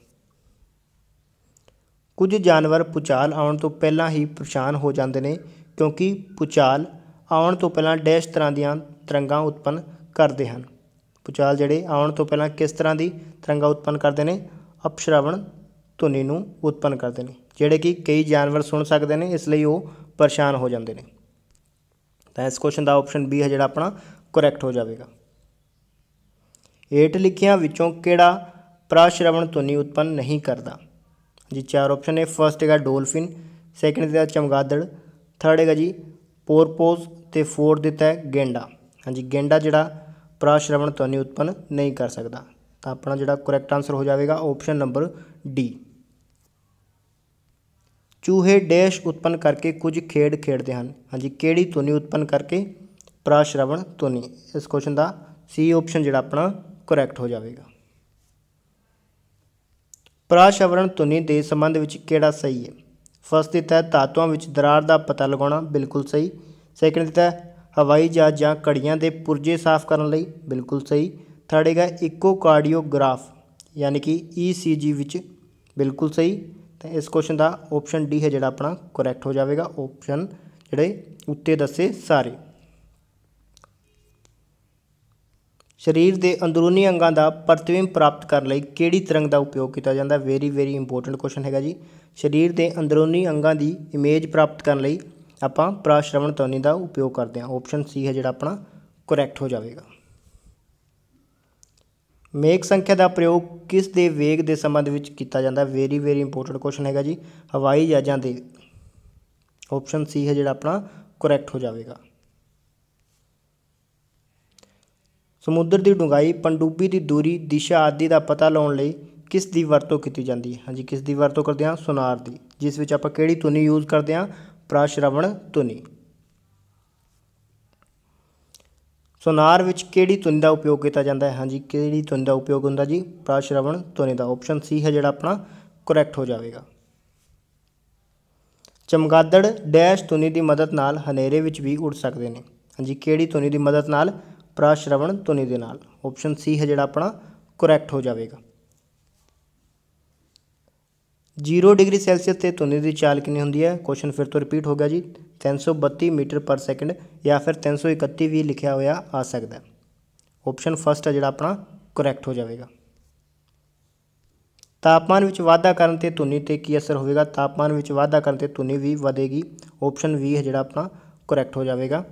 ਕੁਝ ਜਾਨਵਰ ਪੁਚਾਲ ਆਉਣ ਤੋਂ ਪਹਿਲਾਂ ਹੀ ਪਰੇਸ਼ਾਨ ਹੋ ਜਾਂਦੇ ਨੇ ਕਿਉਂਕਿ ਪੁਚਾਲ ਆਉਣ ਤੋਂ ਪਹਿਲਾਂ ਡੈਸ਼ ਤਰ੍ਹਾਂ ਦੀਆਂ ਤਰੰਗਾਂ ਉਤਪੰਨ ਕਰਦੇ ਹਨ ਪੁਚਾਲ ਜਿਹੜੇ ਆਉਣ ਤੋਂ ਪਹਿਲਾਂ ਕਿਸ ਤਰ੍ਹਾਂ ਦੀ ਤਰੰਗਾ ਉਤਪੰਨ ਕਰਦੇ ਨੇ ਅਪਸ਼ਰਵਣ ਧੁਨੀ ਨੂੰ ਉਤਪੰਨ ਕਰਦੇ ਨੇ ਜਿਹੜੇ ਕਿ ਕਈ ਜਾਨਵਰ ਸੁਣ ਸਕਦੇ ਨੇ ਇਸ ਲਈ ਉਹ ਪਰੇਸ਼ਾਨ ਹੋ ਜਾਂਦੇ ਨੇ ਤਾਂ ਇਸ ਕੁਐਸਚਨ ਦਾ ਆਪਸ਼ਨ ਬੀ ਹੈ ਜਿਹੜਾ ਆਪਣਾ ਕਰੈਕਟ ਹੋ ਜਾਵੇਗਾ ਏਟ ਲਿਖਿਆਂ ਵਿੱਚੋਂ ਕਿਹੜਾ ਪ੍ਰਾਸ਼ਰਵਣ ਧੁਨੀ ਉਤਪੰਨ ਨਹੀਂ ਕਰਦਾ ਜੀ ਚਾਰ ਆਪਸ਼ਨ ਨੇ ਫਰਸਟ ਹੈਗਾ ਡੋਲਫਿਨ ਸੈਕੰਡ ਹੈਗਾ ਚਮਗਾਦੜ ਥਰਡ ਹੈਗਾ ਜੀ ਪੋਰਪੋਸ ਤੇ ਫੋਰਥ ਦਿੱਤਾ ਹੈ ਗੈਂਡਾ ਹਾਂਜੀ ਗੈਂਡਾ ਜਿਹੜਾ ਪ੍ਰਾਸ਼ਰਵਣ ਧੁਨੀ ਉਤਪਨ ਨਹੀਂ ਕਰ ਸਕਦਾ ਤਾਂ ਆਪਣਾ ਜਿਹੜਾ ਕਰੈਕਟ ਆਨਸਰ ਹੋ ਜਾਵੇਗਾ ਆਪਸ਼ਨ ਨੰਬਰ ਡੀ ਚੂਹੇ ਡੈਸ਼ ਉਤਪਨ ਕਰਕੇ ਕੁਝ ਖੇਡ ਖੇਡਦੇ ਹਨ ਹਾਂਜੀ ਕਿਹੜੀ ਧੁਨੀ ਉਤਪਨ ਕਰਕੇ ਪ੍ਰਾਸ਼ਰਵਣ ਧੁਨੀ ਇਸ ਕੁਐਸਚਨ ਦਾ ਸੀ ਆਪਸ਼ਨ ਜਿਹੜਾ ਆਪਣਾ ਕਰੈਕਟ ਹੋ ਜਾਵੇਗਾ ਪ੍ਰਾਸ਼ਵਰਣ ਧੁਨੀ ਦੇ ਸੰਬੰਧ ਵਿੱਚ ਕਿਹੜਾ ਸਹੀ ਹੈ ਫਸਟ ਦਿੱਤਾ ਹੈ ਧਾਤੂਆਂ ਵਿੱਚ ਦਰਾਰ ਦਾ ਪਤਾ ਲਗਾਉਣਾ ਬਿਲਕੁਲ ਸਹੀ ਸੈਕਿੰਡ ਦਿੱਤਾ ਹੈ ਹਵਾਈ ਜਹਾਜ਼ ਜਾਂ ਕੜੀਆਂ ਦੇ ਪੁਰਜੇ ਸਾਫ਼ ਕਰਨ ਲਈ ਬਿਲਕੁਲ ਸਹੀ ਥਰਡ ਹੈਗਾ ਇਕੋਕਾਰਡੀਓਗ੍ਰਾਫ ਯਾਨੀ ਕਿ ECG ਵਿੱਚ ਬਿਲਕੁਲ ਸਹੀ ਤਾਂ ਇਸ ਕੁਐਸਚਨ ਦਾ ਆਪਸ਼ਨ ਡੀ ਹੈ ਜਿਹੜਾ ਆਪਣਾ ਕਰੈਕਟ ਹੋ ਜਾਵੇਗਾ ਆਪਸ਼ਨ ਜਿਹੜੇ ਉੱਤੇ ਦੱਸੇ ਸਾਰੇ ਸਰੀਰ ਦੇ ਅੰਦਰੂਨੀ ਅੰਗਾਂ ਦਾ ਪ੍ਰਤੀਬਿੰਬ ਪ੍ਰਾਪਤ ਕਰਨ ਲਈ ਕਿਹੜੀ ਤਰੰਗ ਦਾ ਉਪਯੋਗ ਕੀਤਾ ਜਾਂਦਾ ਵੈਰੀ ਵੈਰੀ ਇੰਪੋਰਟੈਂਟ ਕੁਐਸਚਨ ਹੈਗਾ ਜੀ ਸਰੀਰ ਦੇ ਅੰਦਰੂਨੀ ਅੰਗਾਂ ਦੀ ਇਮੇਜ ਪ੍ਰਾਪਤ ਕਰਨ ਲਈ ਆਪਾਂ ਪ੍ਰਾਸ਼ਰਵਣ ਤੋਨੀ ਦਾ ਉਪਯੋਗ ਕਰਦੇ ਹਾਂ ਆਪਸ਼ਨ ਸੀ ਹੈ ਜਿਹੜਾ ਆਪਣਾ ਕਰੈਕਟ ਹੋ ਜਾਵੇਗਾ ਮੇਕ ਸੰਖਿਆ ਦਾ ਪ੍ਰਯੋਗ ਕਿਸ ਦੇ ਵੇਗ ਦੇ ਸੰਬੰਧ ਵਿੱਚ ਕੀਤਾ ਜਾਂਦਾ ਵੈਰੀ ਵੈਰੀ ਇੰਪੋਰਟੈਂਟ ਕੁਐਸਚਨ ਹੈਗਾ ਜੀ ਹਵਾਈ ਜਹਾਜ਼ਾਂ ਦੇ ਆਪਸ਼ਨ ਸੀ ਹੈ ਜਿਹੜਾ ਆਪਣਾ ਕਰੈਕਟ ਹੋ ਜਾਵੇਗਾ ਸਮੁੰਦਰ ਦੀ ਡੂੰਘਾਈ ਪੰਡੂਬੀ ਦੀ ਦੂਰੀ ਦਿਸ਼ਾ ਆਦਿ ਦਾ ਪਤਾ ਲਾਉਣ ਲਈ ਕਿਸ ਦੀ ਵਰਤੋਂ ਕੀਤੀ ਜਾਂਦੀ ਹੈ ਹਾਂਜੀ ਕਿਸ ਦੀ ਵਰਤੋਂ ਕਰਦੇ ਹਾਂ ਸੁਨਾਰ ਦੀ ਜਿਸ ਵਿੱਚ ਆਪਾਂ ਕਿਹੜੀ ਧੁਨੀ ਯੂਜ਼ ਕਰਦੇ ਹਾਂ ਪ੍ਰਾਸ਼ਰਵਣ ਧੁਨੀ ਸੁਨਾਰ ਵਿੱਚ ਕਿਹੜੀ ਧੁਨੀ ਦਾ ਉਪਯੋਗ ਕੀਤਾ ਜਾਂਦਾ ਹੈ ਹਾਂਜੀ ਕਿਹੜੀ ਧੁਨੀ ਦਾ ਉਪਯੋਗ ਹੁੰਦਾ ਜੀ ਪ੍ਰਾਸ਼ਰਵਣ ਧੁਨੀ ਦਾ ਆਪਸ਼ਨ ਸੀ ਹੈ ਜਿਹੜਾ ਆਪਣਾ ਕਰੈਕਟ ਹੋ ਜਾਵੇਗਾ ਚਮਗਾਦੜ ਡੈਸ਼ ਧੁਨੀ ਦੀ ਮਦਦ ਨਾਲ ਹਨੇਰੇ ਵਿੱਚ ਵੀ ਉੱਡ ਸਕਦੇ ਨੇ ਹਾਂਜੀ ਕਿਹੜੀ ਧੁਨੀ ਦੀ ਮਦਦ ਨਾਲ ਪ੍ਰਾਸ਼ਰਵਣ ਧੁਨੀ ਦੇ ਨਾਲ ਆਪਸ਼ਨ ਸੀ ਹੈ ਜਿਹੜਾ ਆਪਣਾ ਕਰੈਕਟ ਹੋ ਜਾਵੇਗਾ 0 ਡਿਗਰੀ ਸੈਲਸੀਅਸ ਤੇ ਧੁੰਦ ਦੀ ਚਾਲ ਕਿੰਨੀ ਹੁੰਦੀ ਹੈ ਕੁਐਸਚਨ ਫਿਰ ਤੋਂ ਰਿਪੀਟ ਹੋ ਗਿਆ ਜੀ 332 ਮੀਟਰ ਪਰ ਸੈਕਿੰਡ ਜਾਂ ਫਿਰ 331 ਵੀ ਲਿਖਿਆ ਹੋਇਆ ਆ ਸਕਦਾ ਆਪਸ਼ਨ ਫਸਟ ਹੈ ਜਿਹੜਾ ਆਪਣਾ ਕਰੈਕਟ ਹੋ ਜਾਵੇਗਾ ਤਾਪਮਾਨ ਵਿੱਚ ਵਾਧਾ ਕਰਨ ਤੇ ਧੁੰਨੀ ਤੇ ਕੀ ਅਸਰ ਹੋਵੇਗਾ ਤਾਪਮਾਨ ਵਿੱਚ ਵਾਧਾ ਕਰਨ ਤੇ ਧੁੰਨੀ ਵੀ ਵਧੇਗੀ ਆਪਸ਼ਨ ਵੀ ਹੈ ਜਿਹੜਾ ਆਪਣਾ ਕਰੈਕਟ ਹੋ ਜਾਵੇਗਾ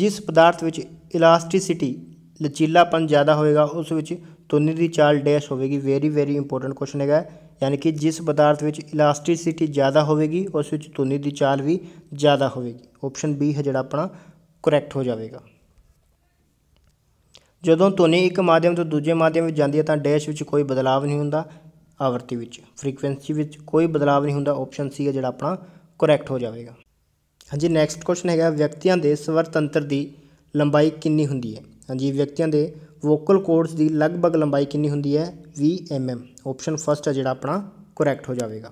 ਜਿਸ ਪਦਾਰਥ ਵਿੱਚ ਇਲਾਸਟਿਸਿਟੀ ਲਚੀਲਾਪਨ ਜ਼ਿਆਦਾ ਹੋਵੇਗਾ ਉਸ ਵਿੱਚ ਧੁਨੀ ਦੀ ਚਾਲ ਡੈਸ਼ ਹੋਵੇਗੀ ਵੈਰੀ ਵੈਰੀ ਇੰਪੋਰਟੈਂਟ ਕੁਐਸਚਨ ਹੈਗਾ ਯਾਨੀ ਕਿ ਜਿਸ ਪਦਾਰਥ ਵਿੱਚ ਇਲਾਸਟਿਸਿਟੀ ਜ਼ਿਆਦਾ ਹੋਵੇਗੀ ਉਸ ਵਿੱਚ ਧੁਨੀ ਦੀ ਚਾਲ ਵੀ ਜ਼ਿਆਦਾ ਹੋਵੇਗੀ ਆਪਸ਼ਨ ਬੀ ਹੈ ਜਿਹੜਾ ਆਪਣਾ ਕਰੈਕਟ ਹੋ ਜਾਵੇਗਾ ਜਦੋਂ ਧੁਨੀ ਇੱਕ ਮਾਧਿਅਮ ਤੋਂ ਦੂਜੇ ਮਾਧਿਅਮ ਵਿੱਚ ਜਾਂਦੀ ਹੈ ਤਾਂ ਡੈਸ਼ ਵਿੱਚ ਕੋਈ ਬਦਲਾਅ ਨਹੀਂ ਹੁੰਦਾ ਆਵਰਤੀ ਵਿੱਚ ਫ੍ਰੀਕੁਐਂਸੀ ਵਿੱਚ ਕੋਈ ਬਦਲਾਅ ਨਹੀਂ ਹੁੰਦਾ ਆਪਸ਼ਨ ਸੀ ਹੈ ਜਿਹੜਾ ਆਪਣਾ ਕਰੈਕਟ ਹੋ ਜਾਵੇਗਾ ਹਾਂਜੀ ਨੈਕਸਟ ਕੁਐਸਚਨ ਹੈਗਾ ਵਿਅਕਤੀਆਂ ਦੇ ਸਵਰ ਤੰਤਰ ਦੀ ਲੰਬਾਈ ਕਿੰਨੀ ਹੁੰਦੀ ਹੈ ਹਾਂਜੀ ਵਿਅਕਤੀਆਂ ਦੇ ਵੋਕਲ ਕੋਰਡਸ ਦੀ ਲਗਭਗ ਲੰਬਾਈ ਕਿੰਨੀ ਹੁੰਦੀ ਹੈ 20 mm ਆਪਸ਼ਨ ਫਸਟ ਹੈ ਜਿਹੜਾ ਆਪਣਾ ਕਰੈਕਟ ਹੋ ਜਾਵੇਗਾ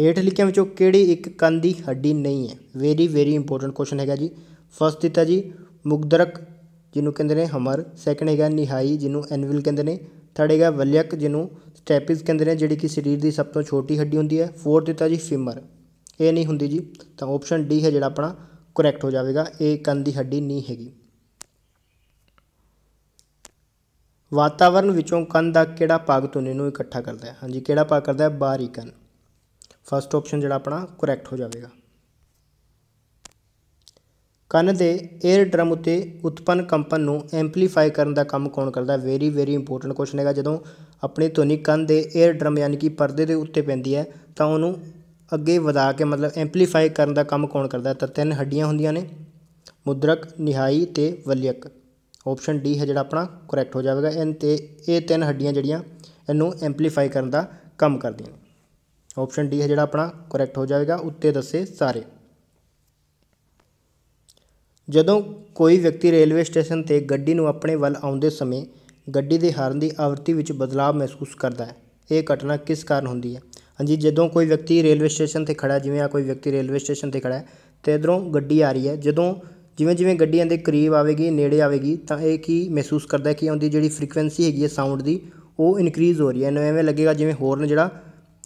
ਹੇਠ ਲਿਖਿਆਂ ਵਿੱਚੋਂ ਕਿਹੜੀ ਇੱਕ ਕੰਨ ਦੀ ਹੱਡੀ ਨਹੀਂ ਹੈ ਵੈਰੀ ਵੈਰੀ ਇੰਪੋਰਟੈਂਟ ਕੁਐਸਚਨ ਹੈਗਾ ਜੀ ਫਸਟ ਦਿੱਤਾ ਜੀ ਮੁਗਦਰਕ ਜਿਹਨੂੰ ਕਹਿੰਦੇ ਨੇ ਹਮਰ ਸੈਕੰਡ ਹੈਗਾ ਨਿਹਾਈ ਜਿਹਨੂੰ ਐਨਵਿਲ ਕਹਿੰਦੇ ਨੇ ਥਰਡ ਹੈਗਾ ਵਲਿਅਕ ਜਿਹਨੂੰ ਸਟੈਪਿਸ ਕਹਿੰਦੇ ਨੇ ਜਿਹੜੀ ਕਿ ਸਰੀਰ ਦੀ ਸਭ ਤੋਂ ਛੋਟੀ ਹੱਡੀ ਹੁੰਦੀ ਹੈ ਫੋਰਥ ਦਿੱਤਾ ਜੀ ਫਿਮਰ ਇਹ ਨਹੀਂ ਹੁੰਦੀ ਜੀ ਤਾਂ ਆਪਸ਼ਨ ਡੀ ਹੈ ਜਿਹੜਾ ਆਪਣਾ ਕਰੈਕਟ ਹੋ ਜਾਵੇਗਾ ਇਹ ਕੰਨ ਦੀ ਹੱਡੀ ਨਹੀਂ ਹੈਗੀ ਵਾਤਾਵਰਣ ਵਿੱਚੋਂ ਕੰਨ ਦਾ ਕਿਹੜਾ ਭਾਗ ਧੁਨੀ ਨੂੰ ਇਕੱਠਾ ਕਰਦਾ ਹੈ ਹਾਂਜੀ ਕਿਹੜਾ ਭਾਗ ਕਰਦਾ ਹੈ ਬਾਹਰੀ ਕੰਨ ਫਸਟ ਆਪਸ਼ਨ ਜਿਹੜਾ ਆਪਣਾ ਕਰੈਕਟ ਹੋ ਜਾਵੇਗਾ ਕੰਨ ਦੇ 에ਅਰ ਡਰਮ ਉਤੇ ਉਤਪਨ ਕੰਪਨ ਨੂੰ ਐਂਪਲੀਫਾਈ ਕਰਨ ਦਾ ਕੰਮ ਕੌਣ ਕਰਦਾ ਹੈ ਵੈਰੀ ਵੈਰੀ ਇੰਪੋਰਟੈਂਟ ਕੁਐਸਚਨ ਹੈਗਾ ਜਦੋਂ ਆਪਣੀ ਧੁਨੀ ਕੰਨ ਦੇ 에ਅਰ ਡਰਮ ਯਾਨੀ ਕਿ ਪਰਦੇ ਦੇ ਉੱਤੇ ਪੈਂਦੀ ਹੈ ਤਾਂ ਉਹਨੂੰ ਅੱਗੇ ਵਧਾ ਕੇ ਮਤਲਬ ਐਂਪਲੀਫਾਈ ਕਰਨ ਦਾ ਕੰਮ ਕੌਣ ਕਰਦਾ ਤਾਂ ਤਿੰਨ ਹੱਡੀਆਂ ਹੁੰਦੀਆਂ ਨੇ ਮੁਦਰਕ ਨਿਹਾਈ ਤੇ ਵਲਿਅਕ ਆਪਸ਼ਨ ਡੀ ਹੈ ਜਿਹੜਾ ਆਪਣਾ ਕਰੈਕਟ ਹੋ ਜਾਵੇਗਾ ਇਹ ਤੇ ਇਹ ਤਿੰਨ ਹੱਡੀਆਂ ਜਿਹੜੀਆਂ ਇਹਨੂੰ ਐਂਪਲੀਫਾਈ ਕਰਨ ਦਾ ਕੰਮ ਕਰਦੀਆਂ ਨੇ ਆਪਸ਼ਨ ਡੀ ਹੈ ਜਿਹੜਾ ਆਪਣਾ ਕਰੈਕਟ ਹੋ ਜਾਵੇਗਾ ਉੱਤੇ ਦੱਸੇ ਸਾਰੇ ਜਦੋਂ ਕੋਈ ਵਿਅਕਤੀ ਰੇਲਵੇ ਸਟੇਸ਼ਨ ਤੇ ਗੱਡੀ ਨੂੰ ਆਪਣੇ ਵੱਲ ਆਉਂਦੇ ਸਮੇਂ ਗੱਡੀ ਦੇ ਹਾਰਨ ਦੀ ਆਵਰਤੀ ਵਿੱਚ ਬਦਲਾਅ ਮਹਿਸੂਸ ਕਰਦਾ ਹੈ ਇਹ ਘਟਨਾ ਕਿਸ ਕਾਰਨ ਹੁੰਦੀ ਹੈ ਹਾਂਜੀ ਜਦੋਂ ਕੋਈ ਵਿਅਕਤੀ ਰੇਲਵੇ ਸਟੇਸ਼ਨ 'ਤੇ ਖੜਾ ਜਿਵੇਂ ਆ ਕੋਈ ਵਿਅਕਤੀ ਰੇਲਵੇ ਸਟੇਸ਼ਨ 'ਤੇ ਖੜਾ ਤੇ ਇਧਰੋਂ ਗੱਡੀ ਆ ਰਹੀ ਹੈ ਜਦੋਂ ਜਿਵੇਂ ਜਿਵੇਂ ਗੱਡੀਆਂ ਦੇ ਕਰੀਬ ਆਵੇਗੀ ਨੇੜੇ ਆਵੇਗੀ ਤਾਂ ਇਹ ਕੀ ਮਹਿਸੂਸ ਕਰਦਾ ਕਿ ਉਹਦੀ ਜਿਹੜੀ ਫ੍ਰੀਕਵੈਂਸੀ ਹੈਗੀ ਹੈ ਸਾਊਂਡ ਦੀ ਉਹ ਇਨਕਰੀਜ਼ ਹੋ ਰਹੀ ਹੈ ਇਹਨੂੰ ਐਵੇਂ ਲੱਗੇਗਾ ਜਿਵੇਂ ਹੋਰਨ ਜਿਹੜਾ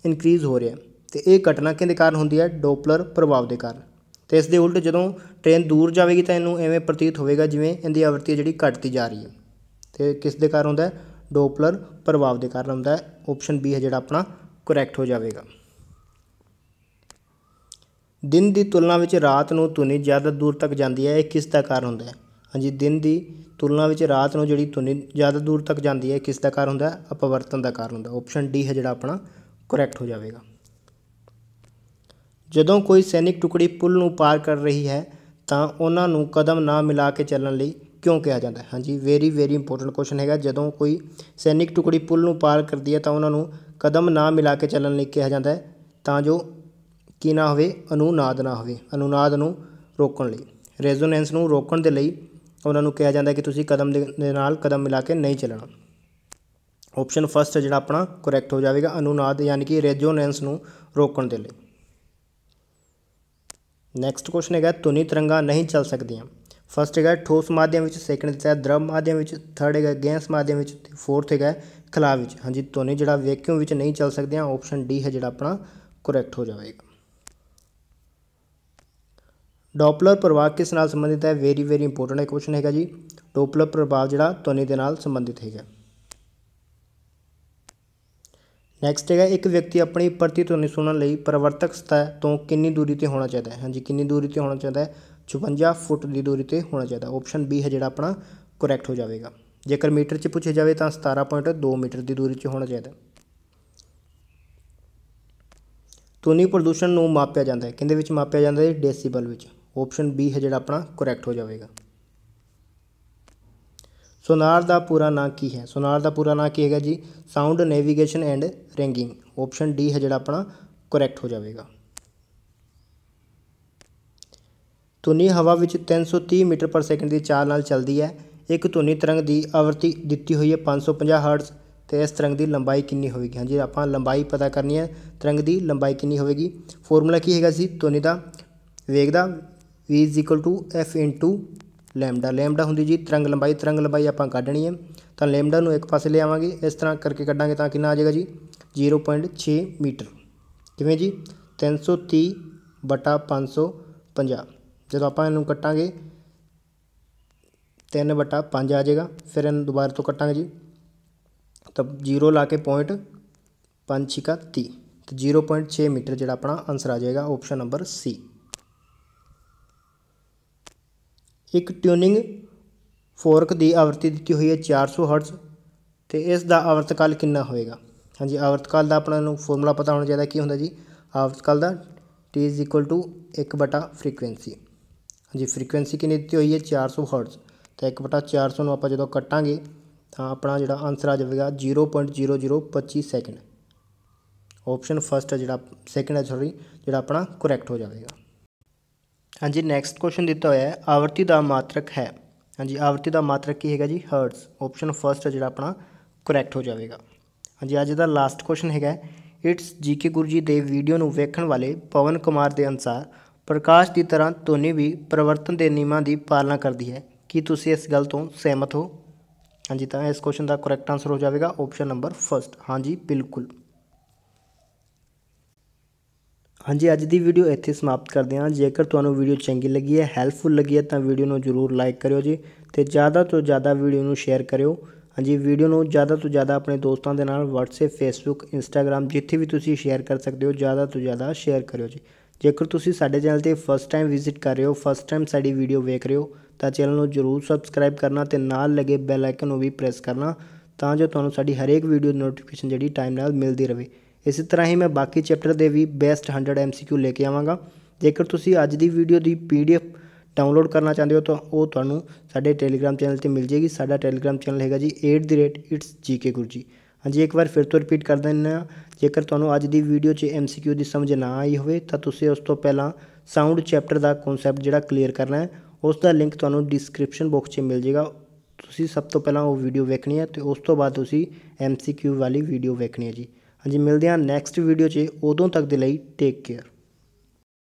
ਇਨਕਰੀਜ਼ ਹੋ ਰਿਹਾ ਤੇ ਇਹ ਘਟਨਾ ਕਿਹਦੇ ਕਾਰਨ ਹੁੰਦੀ ਹੈ ਡੋਪਲਰ ਪ੍ਰਭਾਵ ਦੇ ਕਾਰਨ ਤੇ ਇਸ ਦੇ ਉਲਟ ਜਦੋਂ ਟ੍ਰੇਨ ਦੂਰ ਜਾਵੇਗੀ ਤਾਂ ਇਹਨੂੰ ਐਵੇਂ ਪ੍ਰਤੀਤ ਹੋਵੇਗਾ ਜਿਵੇਂ ਇਹਦੀ ਆਵਰਤੀ ਜਿਹੜੀ ਘਟਦੀ ਜਾ ਰਹੀ ਹੈ ਤੇ ਕਿਸ ਦੇ ਕਾਰਨ ਹੁੰਦਾ ਡੋਪਲਰ ਪ੍ਰਭਾਵ ਦੇ ਕਾਰਨ ਹੁੰਦਾ ਹੈ ਆਪਸ਼ਨ ਬੀ ਹੈ ਜਿਹੜਾ ਆਪਣਾ ਕਰੈਕਟ ਹੋ ਜਾਵੇਗਾ ਦਿਨ ਦੀ ਤੁਲਨਾ ਵਿੱਚ ਰਾਤ ਨੂੰ ਧੁਨੀ ਜ਼ਿਆਦਾ ਦੂਰ ਤੱਕ ਜਾਂਦੀ ਹੈ ਇਹ ਕਿਸ ਦਾ ਕਾਰਨ ਹੁੰਦਾ ਹੈ ਹਾਂਜੀ ਦਿਨ ਦੀ ਤੁਲਨਾ ਵਿੱਚ ਰਾਤ ਨੂੰ ਜਿਹੜੀ ਧੁਨੀ ਜ਼ਿਆਦਾ ਦੂਰ ਤੱਕ ਜਾਂਦੀ ਹੈ ਕਿਸ ਦਾ ਕਾਰਨ ਹੁੰਦਾ ਹੈ ਅਪਵਰਤਨ ਦਾ ਕਾਰਨ ਹੁੰਦਾ ਆਪਸ਼ਨ ਡੀ ਹੈ ਜਿਹੜਾ ਆਪਣਾ ਕਰੈਕਟ ਹੋ ਜਾਵੇਗਾ ਜਦੋਂ ਕੋਈ ਸੈਨਿਕ ਟੁਕੜੀ ਪੁਲ ਨੂੰ ਪਾਰ ਕਰ ਰਹੀ ਹੈ ਤਾਂ ਉਹਨਾਂ ਨੂੰ ਕਦਮ ਨਾ ਮਿਲਾ ਕੇ ਚੱਲਣ ਲਈ ਕਿਉਂ ਕਿਹਾ ਜਾਂਦਾ ਹੈ ਹਾਂਜੀ ਵੈਰੀ ਵੈਰੀ ਇੰਪੋਰਟੈਂਟ ਕੁਐਸਚਨ ਹੈਗਾ ਜਦੋਂ ਕੋਈ ਸੈਨਿਕ ਟੁਕੜੀ ਪੁਲ ਨੂੰ ਪਾਰ ਕਰਦੀ ਹੈ ਤਾਂ ਉਹਨਾਂ ਨੂੰ ਕਦਮ ਨਾ ਮਿਲਾ ਕੇ ਚੱਲਣ ਲਈ ਕਿਹਾ ਜਾਂਦਾ ਹੈ ਤਾਂ ਜੋ ਕੀ ਨਾ ਹੋਵੇ ਅਨੁਨਾਦ ਨਾ ਹੋਵੇ ਅਨੁਨਾਦ ਨੂੰ ਰੋਕਣ ਲਈ ਰੈਜ਼ੋਨੈਂਸ ਨੂੰ ਰੋਕਣ ਦੇ ਲਈ ਉਹਨਾਂ ਨੂੰ ਕਿਹਾ ਜਾਂਦਾ ਕਿ ਤੁਸੀਂ ਕਦਮ ਦੇ ਨਾਲ ਕਦਮ ਮਿਲਾ ਕੇ ਨਹੀਂ ਚੱਲਣਾ ਆਪਸ਼ਨ ਫਸਟ ਜਿਹੜਾ ਆਪਣਾ ਕਰੈਕਟ ਹੋ ਜਾਵੇਗਾ ਅਨੁਨਾਦ ਯਾਨੀ ਕਿ ਰੈਜ਼ੋਨੈਂਸ ਨੂੰ ਰੋਕਣ ਦੇ ਲਈ ਨੈਕਸਟ ਕੁਐਸਚਨ ਹੈਗਾ ਤੁਨੀ ਤਰੰਗਾ ਨਹੀਂ ਚੱਲ ਸਕਦੀਆਂ ਫਸਟ ਹੈਗਾ ਠੋਸ ਮਾਧਿਅਮ ਵਿੱਚ ਸੈਕਿੰਡ ਹੈਗਾ ਹੈ ਦਰਵ ਮਾਧਿਅਮ ਵਿੱਚ ਥਰਡ ਹੈਗਾ ਗੈਸ ਮਾਧਿਅਮ ਵਿੱਚ ਫੋਰਥ ਹੈਗਾ ਖਲਾ ਵਿੱਚ ਹਾਂਜੀ ਤੁਹਾਨੂੰ ਜਿਹੜਾ ਵੈਕਿਊਮ ਵਿੱਚ ਨਹੀਂ ਚੱਲ ਸਕਦੇ ਆ ਆਪਸ਼ਨ ਡੀ ਹੈ ਜਿਹੜਾ ਆਪਣਾ ਕਰੈਕਟ ਹੋ ਜਾਵੇਗਾ ਡੋਪਲਰ ਪ੍ਰਭਾਵ ਕਿਸ ਨਾਲ ਸੰਬੰਧਿਤ ਹੈ ਵੈਰੀ ਵੈਰੀ ਇੰਪੋਰਟੈਂਟ ਹੈ ਕੁਐਸਚਨ ਹੈਗਾ ਜੀ ਡੋਪਲਰ ਪ੍ਰਭਾਵ ਜਿਹੜਾ ਤੁਹਾਨੂੰ ਦੇ ਨਾਲ ਸੰਬੰਧਿਤ ਹੈਗਾ ਨੈਕਸਟ ਹੈਗਾ ਇੱਕ ਵਿਅਕਤੀ ਆਪਣੀ ਤੁਹਾਨੂੰ ਸੁਣਨ ਲਈ ਪਰਵਰਤਕ ਸਤਹ ਤੋਂ ਕਿੰਨੀ ਦੂਰੀ ਤੇ ਹੋਣਾ ਚਾਹੀਦਾ ਹੈ ਹਾਂਜੀ ਕਿੰਨੀ ਦੂਰੀ ਤੇ ਹੋਣਾ ਚਾਹੀਦਾ ਹੈ 56 ਫੁੱਟ ਦੀ ਦੂਰੀ ਤੇ ਹੋਣਾ ਚਾਹੀਦਾ ਆਪਸ਼ਨ ਬੀ ਹੈ ਜਿਹੜਾ ਆਪਣਾ ਕਰੈਕਟ ਹੋ ਜਾਵੇਗਾ ਜੇਕਰ ਮੀਟਰ 'ਚ ਪੁੱਛਿਆ ਜਾਵੇ ਤਾਂ 17.2 ਮੀਟਰ ਦੀ ਦੂਰੀ 'ਚ ਹੋਣਾ ਚਾਹੀਦਾ ਧੁਨੀ ਪ੍ਰਦੂਸ਼ਣ ਨੂੰ ਮਾਪਿਆ ਜਾਂਦਾ ਹੈ ਕਿੰਦੇ ਵਿੱਚ ਮਾਪਿਆ ਜਾਂਦਾ ਹੈ ਡੈਸੀਬਲ ਵਿੱਚ ਆਪਸ਼ਨ B ਹੈ ਜਿਹੜਾ ਆਪਣਾ ਕਰੈਕਟ ਹੋ ਜਾਵੇਗਾ ਸੋਨਾਰ ਦਾ ਪੂਰਾ ਨਾਮ ਕੀ ਹੈ ਸੋਨਾਰ ਦਾ ਪੂਰਾ ਨਾਮ ਕੀ ਹੈਗਾ ਜੀ sound navigation and ringing option D ਹੈ ਜਿਹੜਾ ਆਪਣਾ ਕਰੈਕਟ ਹੋ ਜਾਵੇਗਾ ਧੁਨੀ ਹਵਾ ਵਿੱਚ 330 ਮੀਟਰ ਪਰ ਸੈਕਿੰਡ ਦੀ ਚਾਲ ਨਾਲ ਚੱਲਦੀ ਹੈ ਇੱਕ ਧੁਨੀ ਤਰੰਗ ਦੀ ਆਵਰਤੀ ਦਿੱਤੀ ਹੋਈ ਹੈ 550 ਹਰਟਜ਼ ਤੇ ਇਸ ਤਰੰਗ ਦੀ ਲੰਬਾਈ ਕਿੰਨੀ ਹੋਵੇਗੀ ਹਾਂਜੀ ਆਪਾਂ ਲੰਬਾਈ ਪਤਾ ਕਰਨੀ ਹੈ ਤਰੰਗ ਦੀ ਲੰਬਾਈ ਕਿੰਨੀ ਹੋਵੇਗੀ ਫਾਰਮੂਲਾ ਕੀ ਹੈਗਾ ਸੀ ਧੁਨੀ ਦਾ ਵੇਗ ਦਾ v f ਲੈਮਡਾ ਲੈਮਡਾ ਹੁੰਦੀ ਜੀ ਤਰੰਗ ਲੰਬਾਈ ਤਰੰਗ ਲੰਬਾਈ ਆਪਾਂ ਕੱਢਣੀ ਹੈ ਤਾਂ ਲੈਮਡਾ ਨੂੰ ਇੱਕ ਪਾਸੇ ਲਿਆਵਾਂਗੇ ਇਸ ਤਰ੍ਹਾਂ ਕਰਕੇ ਕੱਢਾਂਗੇ ਤਾਂ ਕਿੰਨਾ ਆ ਜਾਏਗਾ ਜੀ 0.6 ਮੀਟਰ ਕਿਵੇਂ ਜੀ 330 ਬਟਾ 550 ਜਦੋਂ ਆਪਾਂ ਇਹਨੂੰ ਕੱਟਾਂਗੇ 3 ਵਟਾ 5 ਆ ਜਾਏਗਾ ਫਿਰ ਇਹਨੂੰ ਦੁਬਾਰਾ ਤੋਂ ਕੱਟਾਂਗੇ ਜੀ ਤਾਂ 0 ਲਾ ਕੇ ਪੁਆਇੰਟ 5 ਛਿਕਾ 30 ਤੇ 0.6 ਮੀਟਰ ਜਿਹੜਾ ਆਪਣਾ ਆਨਸਰ ਆ ਜਾਏਗਾ ਆਪਸ਼ਨ ਨੰਬਰ ਸੀ ਇੱਕ ਟਿਊਨਿੰਗ ਫੋਰਕ ਦੀ ਆਵਰਤੀ ਦਿੱਤੀ ਹੋਈ ਹੈ 400 ਹਰਟਜ਼ ਤੇ ਇਸ ਦਾ ਆਵਰਤਕਾਲ ਕਿੰਨਾ ਹੋਏਗਾ ਹਾਂਜੀ ਆਵਰਤਕਾਲ ਦਾ ਆਪਣਾ ਨੂੰ ਫਾਰਮੂਲਾ ਪਤਾ ਹੋਣਾ ਚਾਹੀਦਾ ਕੀ ਹੁੰਦਾ ਜੀ ਆਵਰਤਕਾਲ ਦਾ t 1 ਫ੍ਰੀਕੁਐਂਸੀ ਹਾਂਜੀ ਫ੍ਰੀਕੁਐਂਸੀ ਕਿੰਨੀ ਦਿੱਤੀ ਹੋਈ ਹੈ 400 ਹਰਟਜ਼ ਤਾਂ 1 ਬਟਾ 400 ਨੂੰ ਆਪਾਂ ਜਦੋਂ ਕੱਟਾਂਗੇ ਤਾਂ ਆਪਣਾ ਜਿਹੜਾ ਆਨਸਰ ਆ ਜਾਵੇਗਾ 0.0025 ਸੈਕਿੰਡ ਆਪਸ਼ਨ ਫਸਟ ਹੈ ਜਿਹੜਾ ਸੈਕਿੰਡ ਹੈ ਸੌਰੀ ਜਿਹੜਾ ਆਪਣਾ ਕਰੈਕਟ ਹੋ ਜਾਵੇਗਾ ਹਾਂਜੀ ਨੈਕਸਟ ਕੁਐਸਚਨ ਦਿੱਤਾ ਹੋਇਆ ਹੈ ਆਵਰਤੀ ਦਾ ਮਾਤਰਕ ਹੈ ਹਾਂਜੀ ਆਵਰਤੀ ਦਾ ਮਾਤਰਕ ਕੀ ਹੈਗਾ ਜੀ ਹਰਟਸ ਆਪਸ਼ਨ ਫਸਟ ਹੈ ਜਿਹੜਾ ਆਪਣਾ ਕਰੈਕਟ ਹੋ ਜਾਵੇਗਾ ਹਾਂਜੀ ਅੱਜ ਦਾ ਲਾਸਟ ਕੁਐਸਚਨ ਹੈਗਾ ਇਟਸ ਜੀਕੇ ਗੁਰਜੀ ਦੇ ਵੀਡੀਓ ਨੂੰ ਵੇਖਣ ਵਾਲੇ ਪਵਨ ਕੁਮਾਰ ਦੇ ਅਨਸਾਰ ਪ੍ਰਕਾਸ਼ ਦੀ ਤਰ੍ਹਾਂ ਧੁਨੀ ਵੀ ਪਰਵਰਤਨ ਦੇ ਨਿਯਮਾਂ ਦੀ ਪਾਲਣਾ ਕਰਦੀ ਹੈ ਕੀ ਤੁਸੀਂ ਇਸ ਗੱਲ ਤੋਂ ਸਹਿਮਤ ਹੋ ਹਾਂਜੀ ਤਾਂ ਇਸ ਕੁਐਸਚਨ ਦਾ ਕਰੈਕਟ ਆਨਸਰ ਹੋ ਜਾਵੇਗਾ ਆਪਸ਼ਨ ਨੰਬਰ 1 ਹਾਂਜੀ ਬਿਲਕੁਲ ਹਾਂਜੀ ਅੱਜ ਦੀ ਵੀਡੀਓ ਇੱਥੇ ਸਮਾਪਤ ਕਰਦੇ ਹਾਂ ਜੇਕਰ ਤੁਹਾਨੂੰ ਵੀਡੀਓ ਚੰਗੀ ਲੱਗੀ ਹੈ ਹੈਲਪਫੁਲ ਲੱਗੀ ਹੈ ਤਾਂ ਵੀਡੀਓ ਨੂੰ ਜ਼ਰੂਰ ਲਾਈਕ ਕਰਿਓ ਜੀ ਤੇ ਜ਼ਿਆਦਾ ਤੋਂ ਜ਼ਿਆਦਾ ਵੀਡੀਓ ਨੂੰ ਸ਼ੇਅਰ ਕਰਿਓ ਹਾਂਜੀ ਵੀਡੀਓ ਨੂੰ ਜ਼ਿਆਦਾ ਤੋਂ ਜ਼ਿਆਦਾ ਆਪਣੇ ਦੋਸਤਾਂ ਦੇ ਨਾਲ WhatsApp Facebook Instagram ਜਿੱਥੇ ਵੀ ਤੁਸੀਂ ਸ਼ੇਅਰ ਕਰ ਸਕਦੇ ਹੋ ਜ਼ਿਆਦਾ ਤੋਂ ਜ਼ਿਆਦਾ ਸ਼ੇਅਰ ਕਰਿਓ ਜੀ ਜੇਕਰ ਤੁਸੀਂ ਸਾਡੇ ਚੈਨਲ ਤੇ ਫਸਟ ਟਾਈਮ ਵਿਜ਼ਿਟ ਕਰ ਰਹੇ ਹੋ ਫਸਟ ਟਾਈਮ ਸਾਡੀ ਵੀਡੀਓ ਵੇਖ ਰਹੇ ਹੋ ਤਾਂ ਚੈਨਲ ਨੂੰ ਜਰੂਰ ਸਬਸਕ੍ਰਾਈਬ ਕਰਨਾ ਤੇ ਨਾਲ ਲੱਗੇ ਬੈਲ ਆਈਕਨ ਨੂੰ ਵੀ ਪ੍ਰੈਸ ਕਰਨਾ ਤਾਂ ਜੋ ਤੁਹਾਨੂੰ ਸਾਡੀ ਹਰੇਕ ਵੀਡੀਓ ਦੀ ਨੋਟੀਫਿਕੇਸ਼ਨ ਜਿਹੜੀ ਟਾਈਮ ਨਾਲ ਮਿਲਦੀ ਰਹੇ ਇਸੇ ਤਰ੍ਹਾਂ ਹੀ ਮੈਂ ਬਾਕੀ ਚੈਪਟਰ ਦੇ ਵੀ ਬੈਸਟ 100 ਐਮਸੀਕਿਊ ਲੈ ਕੇ ਆਵਾਂਗਾ ਜੇਕਰ ਤੁਸੀਂ ਅੱਜ ਦੀ ਵੀਡੀਓ ਦੀ ਪੀਡੀਐਫ ਡਾਊਨਲੋਡ ਕਰਨਾ ਚਾਹੁੰਦੇ ਹੋ ਤਾਂ ਉਹ ਤੁਹਾਨੂੰ ਸਾਡੇ ਟੈਲੀਗ੍ਰam ਚੈਨਲ ਤੇ ਮਿਲ ਜੇਗੀ ਸਾਡਾ ਟੈਲੀਗ੍ਰam ਚੈਨਲ ਹੈਗਾ ਜੀ 8@itsgk ਹਾਂਜੀ ਇੱਕ ਵਾਰ ਫਿਰ ਤੋਂ ਰਿਪੀਟ ਕਰ ਦਿੰਨਾ ਜੇਕਰ ਤੁਹਾਨੂੰ ਅੱਜ ਦੀ ਵੀਡੀਓ 'ਚ ਐਮਸੀਕਿਊ ਦੀ ਸਮਝ ਨਾ ਆਈ ਹੋਵੇ ਤਾਂ ਤੁਸੀਂ ਉਸ ਤੋਂ ਪਹਿਲਾਂ ਸਾਊਂਡ ਚੈਪਟਰ ਦਾ ਕਨਸੈਪਟ ਜਿਹੜਾ ਕਲੀਅਰ ਕਰਨਾ ਹੈ ਉਸ ਦਾ ਲਿੰਕ ਤੁਹਾਨੂੰ ਡਿਸਕ੍ਰਿਪਸ਼ਨ ਬਾਕਸ 'ਚ ਮਿਲ ਜਾਏਗਾ ਤੁਸੀਂ ਸਭ ਤੋਂ ਪਹਿਲਾਂ ਉਹ ਵੀਡੀਓ ਵੇਖਣੀ ਹੈ ਤੇ ਉਸ ਤੋਂ ਬਾਅਦ ਤੁਸੀਂ ਐਮਸੀਕਿਊ ਵਾਲੀ ਵੀਡੀਓ ਵੇਖਣੀ ਹੈ ਜੀ ਹਾਂਜੀ ਮਿਲਦੇ ਹਾਂ ਨੈਕਸਟ ਵੀਡੀਓ 'ਚ ਉਦੋਂ ਤੱਕ ਦੇ ਲਈ ਟੇਕ ਕੇਅਰ